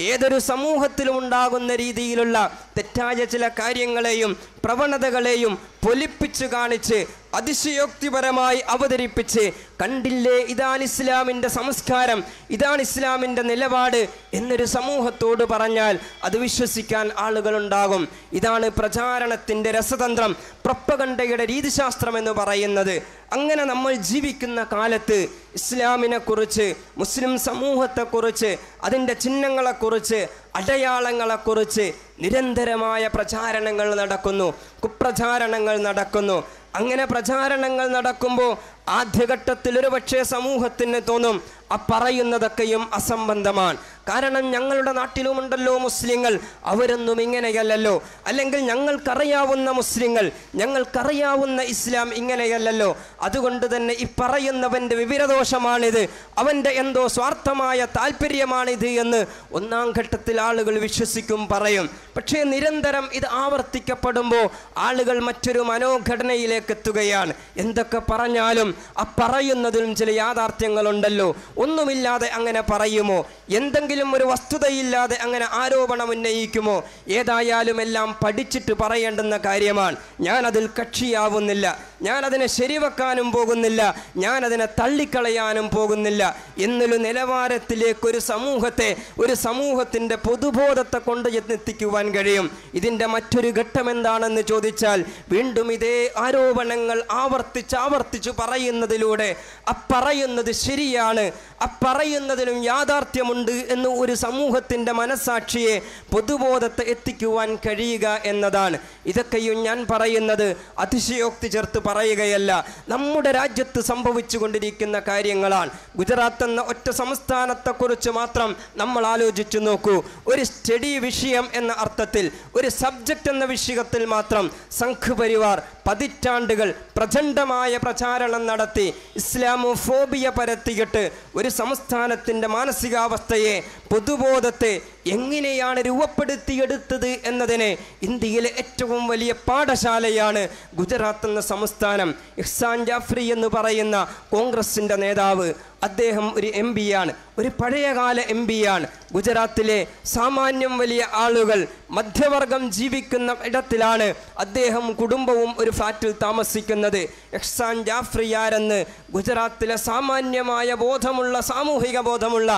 ഏതൊരു സമൂഹത്തിലും ഉണ്ടാകുന്ന രീതിയിലുള്ള തെറ്റായ ചില കാര്യങ്ങളെയും പ്രവണതകളെയും പൊലിപ്പിച്ചു കാണിച്ച് അതിശയോക്തിപരമായി അവതരിപ്പിച്ച് കണ്ടില്ലേ ഇതാണ് ഇസ്ലാമിൻ്റെ സംസ്കാരം ഇതാണ് ഇസ്ലാമിൻ്റെ നിലപാട് എന്നൊരു സമൂഹത്തോട് പറഞ്ഞാൽ അത് വിശ്വസിക്കാൻ ആളുകളുണ്ടാകും ഇതാണ് പ്രചാരണത്തിൻ്റെ രസതന്ത്രം പ്രപ്പകണ്ഠയുടെ രീതിശാസ്ത്രം എന്ന് പറയുന്നത് അങ്ങനെ നമ്മൾ ജീവിക്കുന്ന കാലത്ത് ഇസ്ലാമിനെക്കുറിച്ച് മുസ്ലിം സമൂഹത്തെക്കുറിച്ച് അതിൻ്റെ ചിഹ്നങ്ങളെക്കുറിച്ച് അടയാളങ്ങളെക്കുറിച്ച് നിരന്തരമായ പ്രചാരണങ്ങൾ നടക്കുന്നു കുപ്രചാരണങ്ങൾ നടക്കുന്നു അങ്ങനെ പ്രചാരണങ്ങൾ നടക്കുമ്പോൾ ആദ്യഘട്ടത്തിൽ ഒരു പക്ഷേ സമൂഹത്തിന് തോന്നും ആ പറയുന്നതൊക്കെയും അസംബന്ധമാണ് കാരണം ഞങ്ങളുടെ നാട്ടിലുമുണ്ടല്ലോ മുസ്ലിങ്ങൾ അവരൊന്നും ഇങ്ങനെയല്ലല്ലോ അല്ലെങ്കിൽ ഞങ്ങൾക്കറിയാവുന്ന മുസ്ലിങ്ങൾ ഞങ്ങൾക്കറിയാവുന്ന ഇസ്ലാം ഇങ്ങനെയല്ലല്ലോ അതുകൊണ്ട് തന്നെ ഈ പറയുന്നവൻ്റെ വിവരദോഷമാണിത് അവൻ്റെ എന്തോ സ്വാർത്ഥമായ താല്പര്യമാണിത് എന്ന് ഒന്നാം ഘട്ടത്തിൽ ആളുകൾ വിശ്വസിക്കും പറയും പക്ഷേ നിരന്തരം ഇത് ആവർത്തിക്കപ്പെടുമ്പോൾ ആളുകൾ മറ്റൊരു മനോഘടനയിലേക്ക് എത്തുകയാണ് എന്തൊക്കെ പറഞ്ഞാലും അപ്പറയുന്നതിലും ചില യാഥാർത്ഥ്യങ്ങളുണ്ടല്ലോ ഒന്നുമില്ലാതെ അങ്ങനെ പറയുമോ എന്തെങ്കിലും ഒരു വസ്തുതയില്ലാതെ അങ്ങനെ ആരോപണം ഉന്നയിക്കുമോ ഏതായാലും എല്ലാം പഠിച്ചിട്ട് പറയേണ്ടുന്ന കാര്യമാണ് ഞാനതിൽ കക്ഷിയാവുന്നില്ല ഞാൻ അതിനെ ശരിവെക്കാനും പോകുന്നില്ല ഞാൻ അതിനെ തള്ളിക്കളയാനും പോകുന്നില്ല എന്നൊരു നിലവാരത്തിലേക്ക് ഒരു സമൂഹത്തെ ഒരു സമൂഹത്തിൻ്റെ പൊതുബോധത്തെ കൊണ്ട് എത്തിക്കുവാൻ കഴിയും ഇതിൻ്റെ മറ്റൊരു ഘട്ടം എന്താണെന്ന് ചോദിച്ചാൽ വീണ്ടും ഇതേ ആരോപണങ്ങൾ ആവർത്തിച്ച് ആവർത്തിച്ച് പറയുന്നതിലൂടെ അപ്പറയുന്നത് ശരിയാണ് അപ്പറയുന്നതിനും യാഥാർത്ഥ്യമുണ്ട് എന്ന് ഒരു സമൂഹത്തിൻ്റെ മനസാക്ഷിയെ പൊതുബോധത്തെ എത്തിക്കുവാൻ കഴിയുക എന്നതാണ് ഇതൊക്കെയും ഞാൻ പറയുന്നത് അതിശയോക്തി ചേർത്ത് പറയുകയല്ല നമ്മുടെ രാജ്യത്ത് സംഭവിച്ചു കൊണ്ടിരിക്കുന്ന കാര്യങ്ങളാണ് ഗുജറാത്ത് എന്ന ഒറ്റ സംസ്ഥാനത്തെക്കുറിച്ച് മാത്രം നമ്മൾ ആലോചിച്ചു നോക്കൂ ഒരു സ്റ്റഡി വിഷയം എന്ന അർത്ഥത്തിൽ ഒരു സബ്ജക്റ്റ് എന്ന വിഷയത്തിൽ മാത്രം സംഘ് പരിവാർ പതിറ്റാണ്ടുകൾ പ്രചണ്ഡമായ പ്രചാരണം നടത്തി ഇസ്ലാമോഫോബിയ പരത്തിയിട്ട് ഒരു സംസ്ഥാനത്തിൻ്റെ മാനസികാവസ്ഥയെ പൊതുബോധത്തെ എങ്ങനെയാണ് രൂപപ്പെടുത്തിയെടുത്തത് എന്നതിന് ഇന്ത്യയിലെ ഏറ്റവും വലിയ പാഠശാലയാണ് ഗുജറാത്ത് എന്ന സംസ്ഥാനം ഇഹ്സാൻ ജാഫ്രി എന്ന് പറയുന്ന കോൺഗ്രസിൻ്റെ നേതാവ് അദ്ദേഹം ഒരു എം ആണ് ഒരു പഴയകാല എം ആണ് ഗുജറാത്തിലെ സാമാന്യം വലിയ ആളുകൾ മധ്യവർഗം ജീവിക്കുന്ന ഇടത്തിലാണ് അദ്ദേഹം കുടുംബവും ഒരു ഫ്ലാറ്റിൽ താമസിക്കുന്നത് എക്സാൻ ജാഫ്രിയാരെന്ന് ഗുജറാത്തിലെ സാമാന്യമായ ബോധമുള്ള സാമൂഹിക ബോധമുള്ള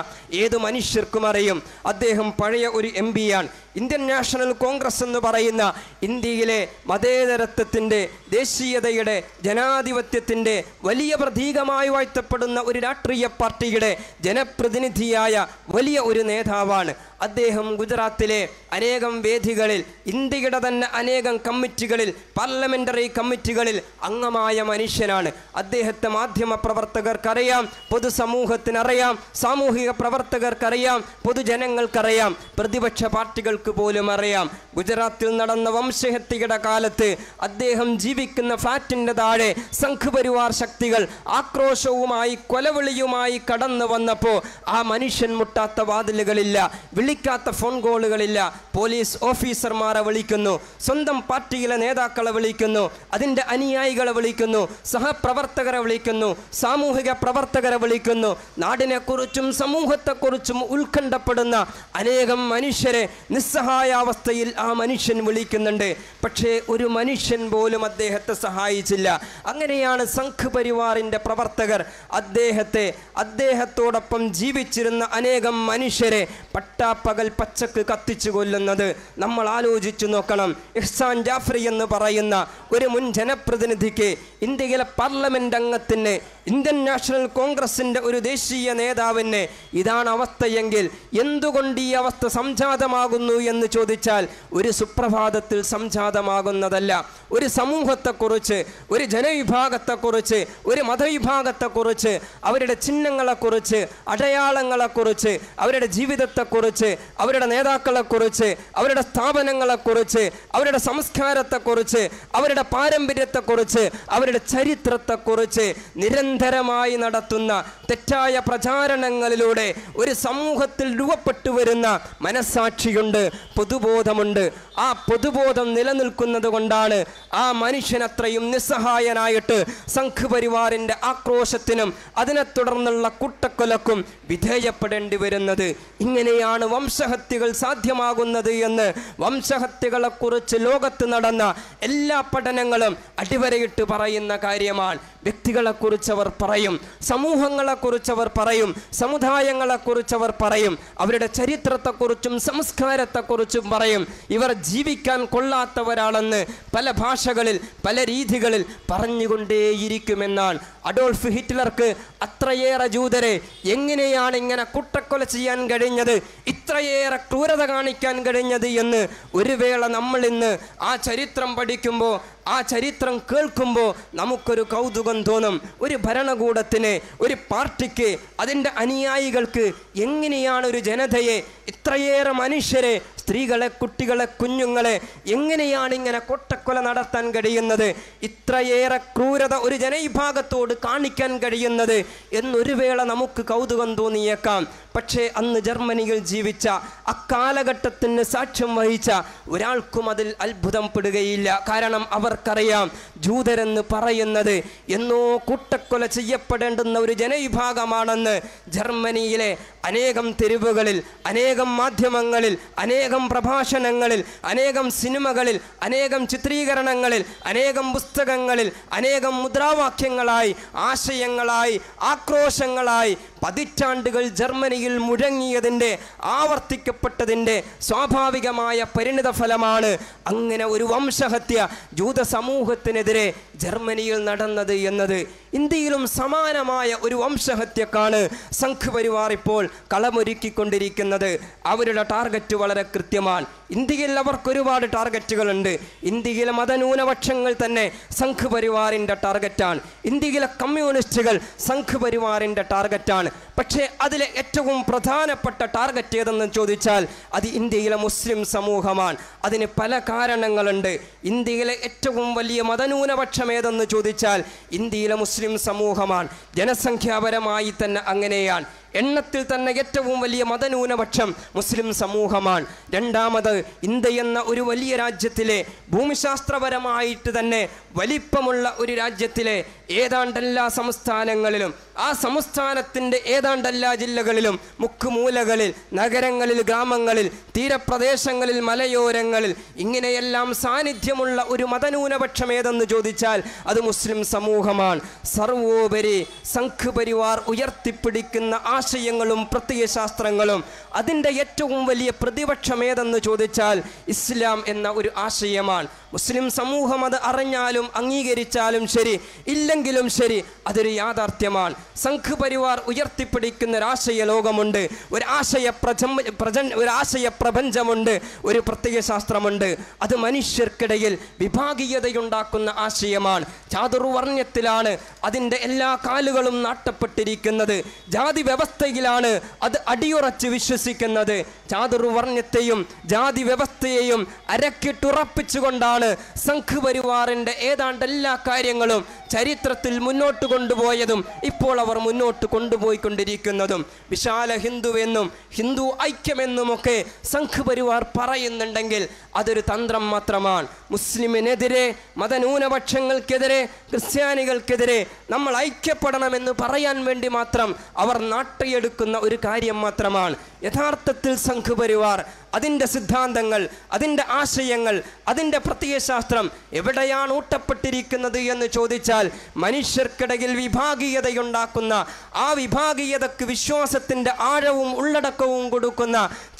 ഏത് മനുഷ്യർക്കും അറിയും അദ്ദേഹം പഴയ ഒരു എം ആണ് ഇന്ത്യൻ നാഷണൽ കോൺഗ്രസ് എന്ന് പറയുന്ന ഇന്ത്യയിലെ മതേതരത്വത്തിൻ്റെ ദേശീയതയുടെ ജനാധിപത്യത്തിൻ്റെ വലിയ പ്രതീകമായി വാഴ്ത്തപ്പെടുന്ന ഒരു രാഷ്ട്രീയ പാർട്ടിയുടെ ജനപ്രതിനിധിയായ വലിയ ഒരു നേതാവാണ് അദ്ദേഹം ഗുജറാത്തിലെ അനേകം വേദികളിൽ ഇന്ത്യയുടെ തന്നെ അനേകം കമ്മിറ്റികളിൽ പാർലമെൻ്ററി കമ്മിറ്റികളിൽ അംഗമായ മനുഷ്യനാണ് അദ്ദേഹത്തെ മാധ്യമ പ്രവർത്തകർക്കറിയാം പൊതുസമൂഹത്തിനറിയാം സാമൂഹിക പ്രവർത്തകർക്കറിയാം പൊതുജനങ്ങൾക്കറിയാം പ്രതിപക്ഷ പാർട്ടികൾ നിങ്ങൾക്ക് പോലും അറിയാം ഗുജറാത്തിൽ നടന്ന വംശഹത്യയുടെ കാലത്ത് അദ്ദേഹം ജീവിക്കുന്ന ഫ്ലാറ്റിൻ്റെ താഴെ സംഘപരിവാർ ശക്തികൾ ആക്രോശവുമായി കൊലവിളിയുമായി കടന്നു വന്നപ്പോൾ ആ മനുഷ്യൻ മുട്ടാത്ത വാതിലുകളില്ല വിളിക്കാത്ത ഫോൺ കോളുകളില്ല പോലീസ് ഓഫീസർമാരെ വിളിക്കുന്നു സ്വന്തം പാർട്ടിയിലെ നേതാക്കളെ വിളിക്കുന്നു അതിൻ്റെ അനുയായികളെ വിളിക്കുന്നു സഹപ്രവർത്തകരെ വിളിക്കുന്നു സാമൂഹിക പ്രവർത്തകരെ വിളിക്കുന്നു നാടിനെക്കുറിച്ചും സമൂഹത്തെക്കുറിച്ചും ഉത്കണ്ഠപ്പെടുന്ന അനേകം മനുഷ്യരെ നിസ് നിസ്സഹായാവസ്ഥയിൽ ആ മനുഷ്യൻ വിളിക്കുന്നുണ്ട് പക്ഷേ ഒരു മനുഷ്യൻ പോലും അദ്ദേഹത്തെ സഹായിച്ചില്ല അങ്ങനെയാണ് സംഘ് പരിവാറിൻ്റെ പ്രവർത്തകർ അദ്ദേഹത്തെ അദ്ദേഹത്തോടൊപ്പം ജീവിച്ചിരുന്ന അനേകം മനുഷ്യരെ പട്ടാപ്പകൽ പച്ചക്ക് കത്തിച്ചു കൊല്ലുന്നത് നമ്മൾ ആലോചിച്ചു നോക്കണം ഇഹ്സാൻ ജാഫ്രി എന്ന് പറയുന്ന ഒരു മുൻ ജനപ്രതിനിധിക്ക് ഇന്ത്യയിലെ പാർലമെൻ്റ് അംഗത്തിന് ഇന്ത്യൻ നാഷണൽ കോൺഗ്രസിൻ്റെ ഒരു ദേശീയ നേതാവിന് ഇതാണ് അവസ്ഥയെങ്കിൽ എന്തുകൊണ്ട് ഈ അവസ്ഥ സംജാതമാകുന്നു എന്ന് ചോദിച്ചാൽ ഒരു സുപ്രഭാതത്തിൽ സംജാതമാകുന്നതല്ല ഒരു സമൂഹത്തെക്കുറിച്ച് ഒരു ജനവിഭാഗത്തെക്കുറിച്ച് ഒരു മതവിഭാഗത്തെക്കുറിച്ച് അവരുടെ ചിഹ്നങ്ങളെക്കുറിച്ച് അടയാളങ്ങളെക്കുറിച്ച് അവരുടെ ജീവിതത്തെക്കുറിച്ച് അവരുടെ നേതാക്കളെക്കുറിച്ച് അവരുടെ സ്ഥാപനങ്ങളെക്കുറിച്ച് അവരുടെ സംസ്കാരത്തെക്കുറിച്ച് അവരുടെ പാരമ്പര്യത്തെക്കുറിച്ച് അവരുടെ ചരിത്രത്തെക്കുറിച്ച് നിരന്തരമായി നടത്തുന്ന തെറ്റായ പ്രചാരണങ്ങളിലൂടെ ഒരു സമൂഹത്തിൽ രൂപപ്പെട്ടു വരുന്ന മനസ്സാക്ഷിയുണ്ട് പൊതുബോധമുണ്ട് ആ പൊതുബോധം നിലനിൽക്കുന്നത് കൊണ്ടാണ് ആ മനുഷ്യനത്രയും നിസ്സഹായനായിട്ട് സംഘപരിവാറിൻ്റെ ആക്രോശത്തിനും അതിനെ തുടർന്നുള്ള കുട്ടക്കൊലക്കും വിധേയപ്പെടേണ്ടി വരുന്നത് ഇങ്ങനെയാണ് വംശഹത്യകൾ സാധ്യമാകുന്നത് എന്ന് വംശഹത്യകളെക്കുറിച്ച് ലോകത്ത് നടന്ന എല്ലാ പഠനങ്ങളും അടിവരയിട്ട് പറയുന്ന കാര്യമാണ് വ്യക്തികളെക്കുറിച്ചവർ പറയും സമൂഹങ്ങളെക്കുറിച്ചവർ പറയും സമുദായങ്ങളെക്കുറിച്ചവർ പറയും അവരുടെ ചരിത്രത്തെക്കുറിച്ചും സംസ്കാരത്തെ മരണത്തെക്കുറിച്ചും പറയും ഇവർ ജീവിക്കാൻ കൊള്ളാത്തവരാണെന്ന് പല ഭാഷകളിൽ പല രീതികളിൽ പറഞ്ഞുകൊണ്ടേയിരിക്കുമെന്നാണ് അഡോൾഫ് ഹിറ്റ്ലർക്ക് അത്രയേറെ ജൂതരെ എങ്ങനെയാണ് ഇങ്ങനെ കുട്ടക്കൊല ചെയ്യാൻ കഴിഞ്ഞത് ഇത്രയേറെ ക്രൂരത കാണിക്കാൻ കഴിഞ്ഞത് എന്ന് ഒരു വേള നമ്മൾ ഇന്ന് ആ ചരിത്രം പഠിക്കുമ്പോൾ ആ ചരിത്രം കേൾക്കുമ്പോൾ നമുക്കൊരു കൗതുകം തോന്നും ഒരു ഭരണകൂടത്തിന് ഒരു പാർട്ടിക്ക് അതിൻ്റെ അനുയായികൾക്ക് എങ്ങനെയാണ് ഒരു ജനതയെ ഇത്രയേറെ മനുഷ്യരെ സ്ത്രീകളെ കുട്ടികളെ കുഞ്ഞുങ്ങളെ എങ്ങനെയാണ് ഇങ്ങനെ കൊട്ടക്കൊല നടത്താൻ കഴിയുന്നത് ഇത്രയേറെ ക്രൂരത ഒരു ജനവിഭാഗത്തോട് കാണിക്കാൻ കഴിയുന്നത് എന്നൊരു വേള നമുക്ക് കൗതുകം തോന്നിയേക്കാം പക്ഷേ അന്ന് ജർമ്മനിയിൽ ജീവിച്ച അക്കാലഘട്ടത്തിന് സാക്ഷ്യം വഹിച്ച ഒരാൾക്കും അതിൽ അത്ഭുതം പെടുകയില്ല കാരണം അവർക്കറിയാം ജൂതരെന്ന് പറയുന്നത് എന്നോ കൂട്ടക്കൊല ചെയ്യപ്പെടേണ്ടുന്ന ഒരു ജനവിഭാഗമാണെന്ന് ജർമ്മനിയിലെ അനേകം തെരുവുകളിൽ അനേകം മാധ്യമങ്ങളിൽ അനേക അനേകം പ്രഭാഷണങ്ങളിൽ അനേകം സിനിമകളിൽ അനേകം ചിത്രീകരണങ്ങളിൽ അനേകം പുസ്തകങ്ങളിൽ അനേകം മുദ്രാവാക്യങ്ങളായി ആശയങ്ങളായി ആക്രോശങ്ങളായി പതിറ്റാണ്ടുകൾ ജർമ്മനിയിൽ മുഴങ്ങിയതിൻ്റെ ആവർത്തിക്കപ്പെട്ടതിൻ്റെ സ്വാഭാവികമായ പരിണിത ഫലമാണ് അങ്ങനെ ഒരു വംശഹത്യ ജൂത സമൂഹത്തിനെതിരെ ജർമ്മനിയിൽ നടന്നത് എന്നത് ഇന്ത്യയിലും സമാനമായ ഒരു വംശഹത്യക്കാണ് സംഘ് ഇപ്പോൾ കളമൊരുക്കിക്കൊണ്ടിരിക്കുന്നത് അവരുടെ ടാർഗറ്റ് വളരെ കൃത്യമാണ് ഇന്ത്യയിൽ അവർക്ക് ഒരുപാട് ടാർഗറ്റുകളുണ്ട് ഇന്ത്യയിലെ മതന്യൂനപക്ഷങ്ങൾ തന്നെ സംഘ് ടാർഗറ്റാണ് ഇന്ത്യയിലെ കമ്മ്യൂണിസ്റ്റുകൾ സംഘ് ടാർഗറ്റാണ് പക്ഷേ അതിലെ ഏറ്റവും പ്രധാനപ്പെട്ട ടാർഗറ്റ് ഏതെന്ന് ചോദിച്ചാൽ അത് ഇന്ത്യയിലെ മുസ്ലിം സമൂഹമാണ് അതിന് പല കാരണങ്ങളുണ്ട് ഇന്ത്യയിലെ ഏറ്റവും വലിയ മതന്യൂനപക്ഷം ഏതെന്ന് ചോദിച്ചാൽ ഇന്ത്യയിലെ മുസ്ലിം മുസ്ലിം സമൂഹമാണ് ജനസംഖ്യാപരമായി തന്നെ അങ്ങനെയാണ് എണ്ണത്തിൽ തന്നെ ഏറ്റവും വലിയ മതന്യൂനപക്ഷം മുസ്ലിം സമൂഹമാണ് രണ്ടാമത് ഇന്ത്യയെന്ന ഒരു വലിയ രാജ്യത്തിലെ ഭൂമിശാസ്ത്രപരമായിട്ട് തന്നെ വലിപ്പമുള്ള ഒരു രാജ്യത്തിലെ ഏതാണ്ടെല്ലാ സംസ്ഥാനങ്ങളിലും ആ സംസ്ഥാനത്തിൻ്റെ ഏതാണ്ടെല്ലാ ജില്ലകളിലും മുക്കുമൂലകളിൽ നഗരങ്ങളിൽ ഗ്രാമങ്ങളിൽ തീരപ്രദേശങ്ങളിൽ മലയോരങ്ങളിൽ ഇങ്ങനെയെല്ലാം സാന്നിധ്യമുള്ള ഒരു മതന്യൂനപക്ഷം ഏതെന്ന് ചോദിച്ചാൽ അത് മുസ്ലിം സമൂഹമാണ് സർവോപരി സംഘ് പരിവാർ ഉയർത്തിപ്പിടിക്കുന്ന ആ ആശയങ്ങളും പ്രത്യയശാസ്ത്രങ്ങളും അതിൻ്റെ ഏറ്റവും വലിയ പ്രതിപക്ഷം ഏതെന്ന് ചോദിച്ചാൽ ഇസ്ലാം എന്ന ഒരു ആശയമാണ് മുസ്ലിം സമൂഹം അത് അറിഞ്ഞാലും അംഗീകരിച്ചാലും ശരി ഇല്ലെങ്കിലും ശരി അതൊരു യാഥാർത്ഥ്യമാണ് സംഘപരിവാർ ഉയർത്തിപ്പിടിക്കുന്ന ഒരാശയ ലോകമുണ്ട് ഒരാശയ പ്രജം പ്രജ ഒരാശയ പ്രപഞ്ചമുണ്ട് ഒരു പ്രത്യയശാസ്ത്രമുണ്ട് അത് മനുഷ്യർക്കിടയിൽ വിഭാഗീയതയുണ്ടാക്കുന്ന ആശയമാണ് ചാതുർവർണ്ണയത്തിലാണ് അതിൻ്റെ എല്ലാ കാലുകളും നാട്ടപ്പെട്ടിരിക്കുന്നത് ജാതി വ്യവസ്ഥ വ്യവസ്ഥയിലാണ് അത് അടിയുറച്ച് വിശ്വസിക്കുന്നത് ചാതുർവർണ്ണത്തെയും ജാതി വ്യവസ്ഥയെയും അരക്കിട്ടുറപ്പിച്ചുകൊണ്ടാണ് സംഘ് പരിവാറിൻ്റെ ഏതാണ്ട് എല്ലാ കാര്യങ്ങളും ചരിത്രത്തിൽ മുന്നോട്ട് കൊണ്ടുപോയതും ഇപ്പോൾ അവർ മുന്നോട്ട് കൊണ്ടുപോയിക്കൊണ്ടിരിക്കുന്നതും വിശാല ഹിന്ദുവെന്നും ഹിന്ദു ഐക്യമെന്നുമൊക്കെ സംഘപരിവാർ പറയുന്നുണ്ടെങ്കിൽ അതൊരു തന്ത്രം മാത്രമാണ് മുസ്ലിമിനെതിരെ മതന്യൂനപക്ഷങ്ങൾക്കെതിരെ ക്രിസ്ത്യാനികൾക്കെതിരെ നമ്മൾ ഐക്യപ്പെടണമെന്ന് പറയാൻ വേണ്ടി മാത്രം അവർ നാട്ട് വളർത്തിയെടുക്കുന്ന ഒരു കാര്യം മാത്രമാണ് യഥാർത്ഥത്തിൽ സംഘപരിവാർ അതിൻ്റെ സിദ്ധാന്തങ്ങൾ അതിൻ്റെ ആശയങ്ങൾ അതിൻ്റെ പ്രത്യയശാസ്ത്രം എവിടെയാണ് ഊട്ടപ്പെട്ടിരിക്കുന്നത് എന്ന് ചോദിച്ചാൽ മനുഷ്യർക്കിടയിൽ വിഭാഗീയതയുണ്ടാക്കുന്ന ആ വിഭാഗീയതക്ക് വിശ്വാസത്തിൻ്റെ ആഴവും ഉള്ളടക്കവും കൊടുക്കുന്ന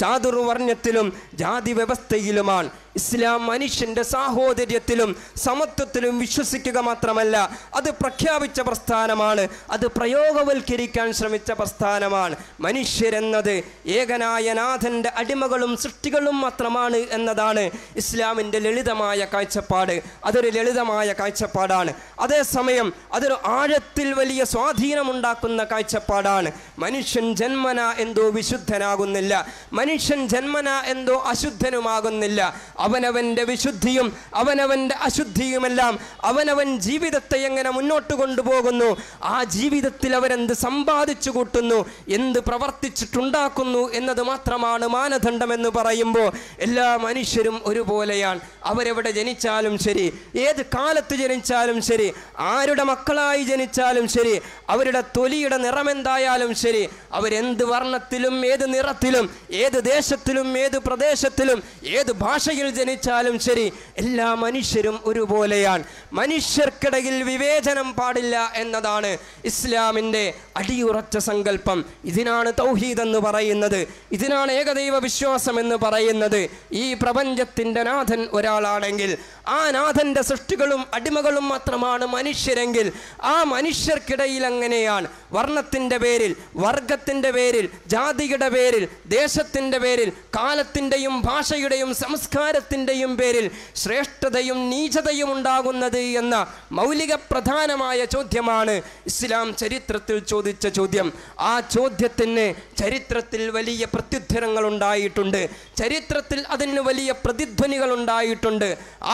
ചാതുർവർണ്ണത്തിലും ജാതി വ്യവസ്ഥയിലുമാണ് ഇസ്ലാം മനുഷ്യന്റെ സാഹോദര്യത്തിലും സമത്വത്തിലും വിശ്വസിക്കുക മാത്രമല്ല അത് പ്രഖ്യാപിച്ച പ്രസ്ഥാനമാണ് അത് പ്രയോഗവൽക്കരിക്കാൻ ശ്രമിച്ച പ്രസ്ഥാനമാണ് മനുഷ്യരെന്നത് ഏകനായ നാഥൻ്റെ അടിമകളും സൃഷ്ടികളും മാത്രമാണ് എന്നതാണ് ഇസ്ലാമിൻ്റെ ലളിതമായ കാഴ്ചപ്പാട് അതൊരു ലളിതമായ കാഴ്ചപ്പാടാണ് അതേസമയം അതൊരു ആഴത്തിൽ വലിയ സ്വാധീനമുണ്ടാക്കുന്ന കാഴ്ചപ്പാടാണ് മനുഷ്യൻ ജന്മന എന്തോ വിശുദ്ധനാകുന്നില്ല മനുഷ്യൻ ജന്മന എന്തോ അശുദ്ധനുമാകുന്നില്ല അവനവൻ്റെ വിശുദ്ധിയും അവനവൻ്റെ അശുദ്ധിയുമെല്ലാം അവനവൻ ജീവിതത്തെ എങ്ങനെ മുന്നോട്ട് കൊണ്ടുപോകുന്നു ആ ജീവിതത്തിൽ അവരെന്ത് സമ്പാദിച്ചു കൂട്ടുന്നു എന്ത് പ്രവർത്തിച്ചിട്ടുണ്ടാക്കുന്നു എന്നത് മാത്രമാണ് മാനദണ്ഡമെന്ന് പറയുമ്പോൾ എല്ലാ മനുഷ്യരും ഒരുപോലെയാണ് അവരെവിടെ ജനിച്ചാലും ശരി ഏത് കാലത്ത് ജനിച്ചാലും ശരി ആരുടെ മക്കളായി ജനിച്ചാലും ശരി അവരുടെ തൊലിയുടെ നിറമെന്തായാലും ശരി അവരെന്ത് വർണ്ണത്തിലും ഏത് നിറത്തിലും ഏത് ദേശത്തിലും ഏത് പ്രദേശത്തിലും ഏത് ഭാഷയിൽ ജനിച്ചാലും ശരി എല്ലാ മനുഷ്യരും ഒരുപോലെയാണ് മനുഷ്യർക്കിടയിൽ വിവേചനം പാടില്ല എന്നതാണ് ഇസ്ലാമിൻ്റെ അടിയുറച്ച സങ്കല്പം ഇതിനാണ് തൗഹീദ് എന്ന് പറയുന്നത് ഇതിനാണ് ഏകദൈവ വിശ്വാസം എന്ന് പറയുന്നത് ഈ പ്രപഞ്ചത്തിൻ്റെ നാഥൻ ഒരാളാണെങ്കിൽ ആ നാഥൻ്റെ സൃഷ്ടികളും അടിമകളും മാത്രമാണ് മനുഷ്യരെങ്കിൽ ആ മനുഷ്യർക്കിടയിൽ അങ്ങനെയാണ് വർണ്ണത്തിൻ്റെ പേരിൽ വർഗത്തിൻ്റെ പേരിൽ ജാതിയുടെ പേരിൽ ദേശത്തിൻ്റെ പേരിൽ കാലത്തിൻ്റെയും ഭാഷയുടെയും സംസ്കാര ജ്ഞാനത്തിൻ്റെയും പേരിൽ ശ്രേഷ്ഠതയും നീചതയും ഉണ്ടാകുന്നത് എന്ന മൗലിക പ്രധാനമായ ചോദ്യമാണ് ഇസ്ലാം ചരിത്രത്തിൽ ചോദിച്ച ചോദ്യം ആ ചോദ്യത്തിന് ചരിത്രത്തിൽ വലിയ പ്രത്യുദ്ധരങ്ങൾ ഉണ്ടായിട്ടുണ്ട് ചരിത്രത്തിൽ അതിന് വലിയ പ്രതിധ്വനികൾ ഉണ്ടായിട്ടുണ്ട്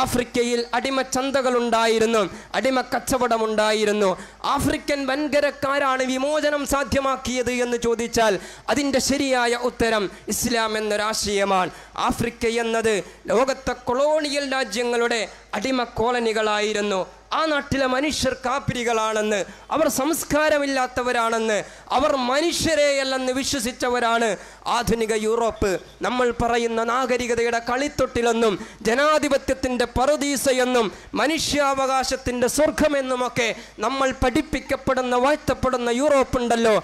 ആഫ്രിക്കയിൽ അടിമ ചന്തകൾ ഉണ്ടായിരുന്നു അടിമ കച്ചവടമുണ്ടായിരുന്നു ആഫ്രിക്കൻ വൻകരക്കാരാണ് വിമോചനം സാധ്യമാക്കിയത് എന്ന് ചോദിച്ചാൽ അതിൻ്റെ ശരിയായ ഉത്തരം ഇസ്ലാം എന്നൊരാശയമാണ് ആഫ്രിക്ക എന്നത് ലോക ലോകത്തെ കൊളോണിയൽ രാജ്യങ്ങളുടെ അടിമ കോളനികളായിരുന്നു ആ നാട്ടിലെ മനുഷ്യർ കാപ്പിരികളാണെന്ന് അവർ സംസ്കാരമില്ലാത്തവരാണെന്ന് അവർ മനുഷ്യരെയല്ലെന്ന് വിശ്വസിച്ചവരാണ് ആധുനിക യൂറോപ്പ് നമ്മൾ പറയുന്ന നാഗരികതയുടെ കളിത്തൊട്ടിലെന്നും ജനാധിപത്യത്തിൻ്റെ പറുദീസയെന്നും മനുഷ്യാവകാശത്തിൻ്റെ സ്വർഗമെന്നുമൊക്കെ നമ്മൾ പഠിപ്പിക്കപ്പെടുന്ന വാഴ്ത്തപ്പെടുന്ന യൂറോപ്പ് ഉണ്ടല്ലോ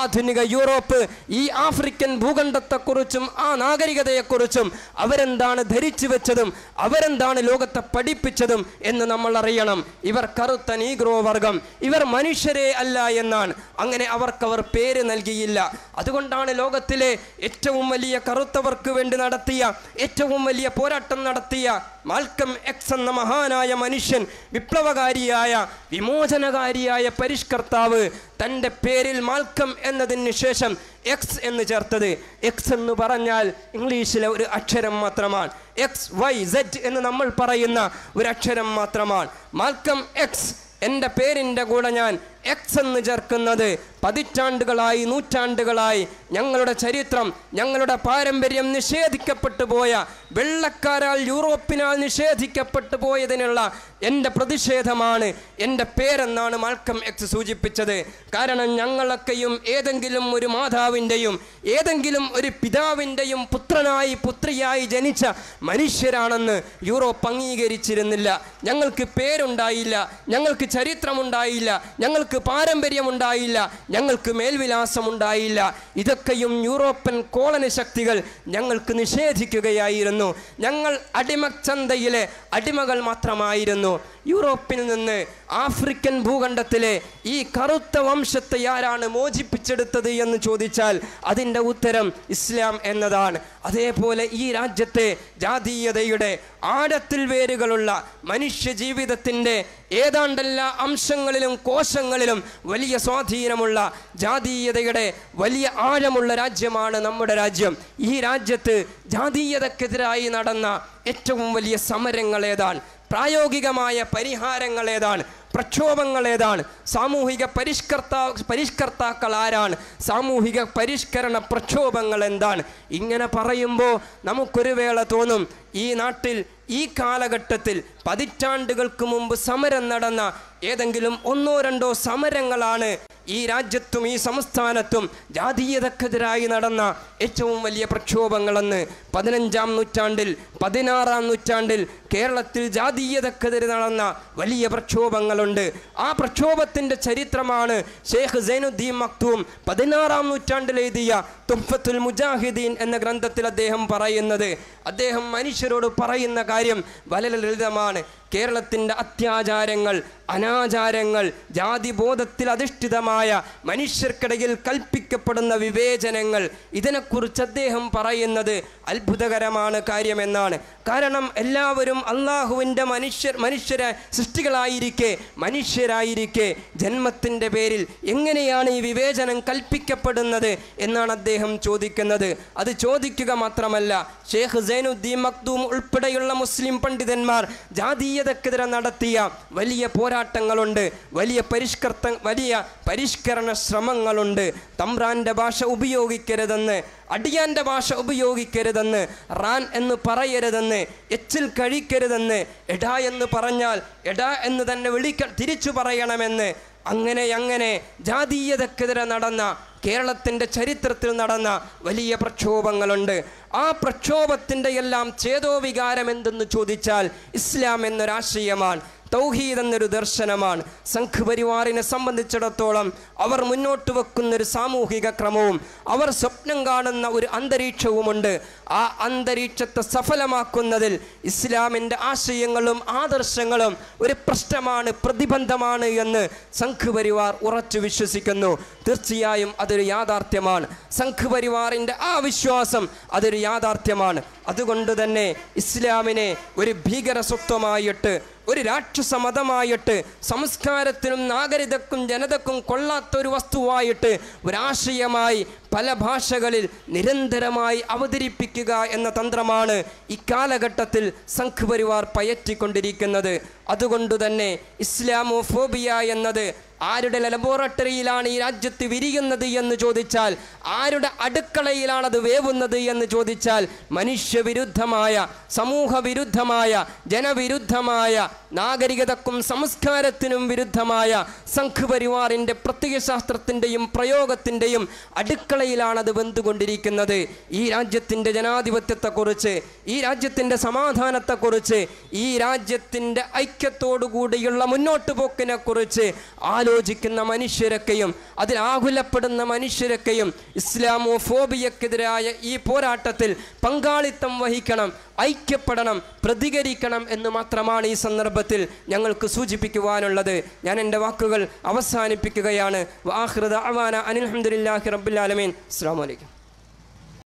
ആധുനിക യൂറോപ്പ് ഈ ആഫ്രിക്കൻ ഭൂഖണ്ഡത്തെക്കുറിച്ചും ആ നാഗരികതയെക്കുറിച്ചും അവരെന്താണ് ധരിച്ചു വെച്ചതും അവരെന്താണ് ലോകത്തെ പഠിപ്പിച്ചതും എന്ന് നമ്മൾ അറിയണം ഇവർ കറുത്ത നീഗ്രോ വർഗം ഇവർ മനുഷ്യരെ അല്ല എന്നാണ് അങ്ങനെ അവർക്കവർ പേര് നൽകിയില്ല അതുകൊണ്ടാണ് ലോകത്തിലെ ഏറ്റവും വലിയ കറുത്തവർക്ക് വേണ്ടി നടത്തിയ ഏറ്റവും വലിയ പോരാട്ടം നടത്തിയ മാൽക്കം എക്സ് എന്ന മഹാനായ മനുഷ്യൻ വിപ്ലവകാരിയായ വിമോചനകാരിയായ പരിഷ്കർത്താവ് തൻ്റെ പേരിൽ മാൽക്കം എന്നതിന് ശേഷം എക്സ് എന്ന് ചേർത്തത് എക്സ് എന്ന് പറഞ്ഞാൽ ഇംഗ്ലീഷിലെ ഒരു അക്ഷരം മാത്രമാണ് എക്സ് വൈ സെറ്റ് എന്ന് നമ്മൾ പറയുന്ന ഒരു അക്ഷരം മാത്രമാണ് മാൽക്കം എക്സ് എൻ്റെ പേരിൻ്റെ കൂടെ ഞാൻ എക്സ് എന്ന് ചേർക്കുന്നത് പതിറ്റാണ്ടുകളായി നൂറ്റാണ്ടുകളായി ഞങ്ങളുടെ ചരിത്രം ഞങ്ങളുടെ പാരമ്പര്യം നിഷേധിക്കപ്പെട്ടു പോയ വെള്ളക്കാരാൽ യൂറോപ്പിനാൽ നിഷേധിക്കപ്പെട്ടു പോയതിനുള്ള എൻ്റെ പ്രതിഷേധമാണ് എൻ്റെ പേരെന്നാണ് മൽക്കം എക്സ് സൂചിപ്പിച്ചത് കാരണം ഞങ്ങളൊക്കെയും ഏതെങ്കിലും ഒരു മാതാവിൻ്റെയും ഏതെങ്കിലും ഒരു പിതാവിൻ്റെയും പുത്രനായി പുത്രിയായി ജനിച്ച മനുഷ്യരാണെന്ന് യൂറോപ്പ് അംഗീകരിച്ചിരുന്നില്ല ഞങ്ങൾക്ക് പേരുണ്ടായില്ല ഞങ്ങൾക്ക് ചരിത്രമുണ്ടായില്ല ഞങ്ങൾക്ക് ഞങ്ങൾക്ക് പാരമ്പര്യമുണ്ടായില്ല ഞങ്ങൾക്ക് മേൽവിലാസമുണ്ടായില്ല ഇതൊക്കെയും യൂറോപ്യൻ കോളനി ശക്തികൾ ഞങ്ങൾക്ക് നിഷേധിക്കുകയായിരുന്നു ഞങ്ങൾ ചന്തയിലെ അടിമകൾ മാത്രമായിരുന്നു യൂറോപ്പിൽ നിന്ന് ആഫ്രിക്കൻ ഭൂഖണ്ഡത്തിലെ ഈ കറുത്ത വംശത്തെ ആരാണ് മോചിപ്പിച്ചെടുത്തത് എന്ന് ചോദിച്ചാൽ അതിൻ്റെ ഉത്തരം ഇസ്ലാം എന്നതാണ് അതേപോലെ ഈ രാജ്യത്തെ ജാതീയതയുടെ ആഴത്തിൽ വേരുകളുള്ള മനുഷ്യ ജീവിതത്തിൻ്റെ ഏതാണ്ടെല്ലാ അംശങ്ങളിലും കോശങ്ങളിലും വലിയ സ്വാധീനമുള്ള ജാതീയതയുടെ വലിയ ആഴമുള്ള രാജ്യമാണ് നമ്മുടെ രാജ്യം ഈ രാജ്യത്ത് ജാതീയതക്കെതിരായി നടന്ന ഏറ്റവും വലിയ സമരങ്ങൾ ഏതാണ് പ്രായോഗികമായ പരിഹാരങ്ങൾ ഏതാണ് പ്രക്ഷോഭങ്ങൾ ഏതാണ് സാമൂഹിക പരിഷ്കർത്താ പരിഷ്കർത്താക്കൾ ആരാണ് സാമൂഹിക പരിഷ്കരണ പ്രക്ഷോഭങ്ങൾ എന്താണ് ഇങ്ങനെ പറയുമ്പോൾ നമുക്കൊരു വേള തോന്നും ഈ നാട്ടിൽ ഈ കാലഘട്ടത്തിൽ പതിറ്റാണ്ടുകൾക്ക് മുമ്പ് സമരം നടന്ന ഏതെങ്കിലും ഒന്നോ രണ്ടോ സമരങ്ങളാണ് ഈ രാജ്യത്തും ഈ സംസ്ഥാനത്തും ജാതീയതക്കെതിരായി നടന്ന ഏറ്റവും വലിയ പ്രക്ഷോഭങ്ങളെന്ന് പതിനഞ്ചാം നൂറ്റാണ്ടിൽ പതിനാറാം നൂറ്റാണ്ടിൽ കേരളത്തിൽ ജാതീയതക്കെതിരെ നടന്ന വലിയ പ്രക്ഷോഭങ്ങളുണ്ട് ആ പ്രക്ഷോഭത്തിൻ്റെ ചരിത്രമാണ് ഷെയ്ഖ് സൈനുദ്ദീൻ മക്തൂം പതിനാറാം നൂറ്റാണ്ടിൽ എഴുതിയ തുഫത്തുൽ മുജാഹിദീൻ എന്ന ഗ്രന്ഥത്തിൽ അദ്ദേഹം പറയുന്നത് അദ്ദേഹം മനുഷ്യരോട് പറയുന്ന കാര്യം വളരെ ലളിതമാണ് കേരളത്തിൻ്റെ അത്യാചാരങ്ങൾ അനാചാരങ്ങൾ ജാതിബോധത്തിൽ അധിഷ്ഠിതമാണ് വിശാലമായ മനുഷ്യർക്കിടയിൽ കൽപ്പിക്കപ്പെടുന്ന വിവേചനങ്ങൾ ഇതിനെക്കുറിച്ച് അദ്ദേഹം പറയുന്നത് അത്ഭുതകരമാണ് കാര്യമെന്നാണ് കാരണം എല്ലാവരും അള്ളാഹുവിൻ്റെ മനുഷ്യർ മനുഷ്യരെ സൃഷ്ടികളായിരിക്കെ മനുഷ്യരായിരിക്കെ ജന്മത്തിൻ്റെ പേരിൽ എങ്ങനെയാണ് ഈ വിവേചനം കൽപ്പിക്കപ്പെടുന്നത് എന്നാണ് അദ്ദേഹം ചോദിക്കുന്നത് അത് ചോദിക്കുക മാത്രമല്ല ഷെയ്ഖ് സൈനുദ്ദീൻ മക്തൂം ഉൾപ്പെടെയുള്ള മുസ്ലിം പണ്ഡിതന്മാർ ജാതീയതക്കെതിരെ നടത്തിയ വലിയ പോരാട്ടങ്ങളുണ്ട് വലിയ പരിഷ്കർത്ത വലിയ പരി പരിഷ്കരണ ശ്രമങ്ങളുണ്ട് തമ്പ്രാൻ്റെ ഭാഷ ഉപയോഗിക്കരുതെന്ന് അടിയാൻ്റെ ഭാഷ ഉപയോഗിക്കരുതെന്ന് റാൻ എന്ന് പറയരുതെന്ന് എച്ചിൽ കഴിക്കരുതെന്ന് എടാ എന്ന് പറഞ്ഞാൽ എടാ എന്ന് തന്നെ വിളിക്ക തിരിച്ചു പറയണമെന്ന് അങ്ങനെ അങ്ങനെ ജാതീയതക്കെതിരെ നടന്ന കേരളത്തിൻ്റെ ചരിത്രത്തിൽ നടന്ന വലിയ പ്രക്ഷോഭങ്ങളുണ്ട് ആ പ്രക്ഷോഭത്തിൻ്റെ എല്ലാം ചേതോവികാരം എന്തെന്ന് ചോദിച്ചാൽ ഇസ്ലാം എന്നൊരാശയമാണ് തൗഹീദ് എന്നൊരു ദർശനമാണ് സംഘപരിവാറിനെ സംബന്ധിച്ചിടത്തോളം അവർ മുന്നോട്ട് വെക്കുന്ന ഒരു സാമൂഹിക ക്രമവും അവർ സ്വപ്നം കാണുന്ന ഒരു അന്തരീക്ഷവുമുണ്ട് ആ അന്തരീക്ഷത്തെ സഫലമാക്കുന്നതിൽ ഇസ്ലാമിൻ്റെ ആശയങ്ങളും ആദർശങ്ങളും ഒരു പ്രശ്നമാണ് പ്രതിബന്ധമാണ് എന്ന് സംഘപരിവാർ ഉറച്ചു വിശ്വസിക്കുന്നു തീർച്ചയായും അതൊരു യാഥാർത്ഥ്യമാണ് സംഘപരിവാറിൻ്റെ ആ വിശ്വാസം അതൊരു യാഥാർത്ഥ്യമാണ് അതുകൊണ്ട് തന്നെ ഇസ്ലാമിനെ ഒരു ഭീകര സ്വത്വമായിട്ട് ഒരു രാക്ഷസമതമായിട്ട് സംസ്കാരത്തിനും നാഗരികക്കും ജനതക്കും കൊള്ളാത്ത ഒരു വസ്തുവായിട്ട് ഒരാശയമായി പല ഭാഷകളിൽ നിരന്തരമായി അവതരിപ്പിക്കുക എന്ന തന്ത്രമാണ് ഇക്കാലഘട്ടത്തിൽ സംഘ് പരിവാർ പയറ്റിക്കൊണ്ടിരിക്കുന്നത് അതുകൊണ്ട് തന്നെ ഫോബിയ എന്നത് ആരുടെ ലബോറട്ടറിയിലാണ് ഈ രാജ്യത്ത് വിരിയുന്നത് എന്ന് ചോദിച്ചാൽ ആരുടെ അടുക്കളയിലാണത് വേവുന്നത് എന്ന് ചോദിച്ചാൽ മനുഷ്യവിരുദ്ധമായ സമൂഹവിരുദ്ധമായ ജനവിരുദ്ധമായ നാഗരികതക്കും സംസ്കാരത്തിനും വിരുദ്ധമായ സംഘപരിവാറിൻ്റെ പ്രത്യയശാസ്ത്രത്തിൻ്റെയും പ്രയോഗത്തിൻ്റെയും അടുക്കളയിലാണത് വെന്തുകൊണ്ടിരിക്കുന്നത് ഈ രാജ്യത്തിൻ്റെ ജനാധിപത്യത്തെക്കുറിച്ച് ഈ രാജ്യത്തിൻ്റെ സമാധാനത്തെക്കുറിച്ച് ഈ രാജ്യത്തിൻ്റെ ഐക്യത്തോടുകൂടിയുള്ള മുന്നോട്ടുപോക്കിനെക്കുറിച്ച് ആ ആലോചിക്കുന്ന മനുഷ്യരൊക്കെയും അതിൽ ആകുലപ്പെടുന്ന മനുഷ്യരൊക്കെയും ഇസ്ലാമോ ഫോബിയക്കെതിരായ ഈ പോരാട്ടത്തിൽ പങ്കാളിത്തം വഹിക്കണം ഐക്യപ്പെടണം പ്രതികരിക്കണം എന്ന് മാത്രമാണ് ഈ സന്ദർഭത്തിൽ ഞങ്ങൾക്ക് സൂചിപ്പിക്കുവാനുള്ളത് ഞാൻ എൻ്റെ വാക്കുകൾ അവസാനിപ്പിക്കുകയാണ് വാഹൃദ അവാന അനിൽഹമ്മദില്ലാഹി റബ്ബുലാലമീൻ അസ്സാം വലൈക്കും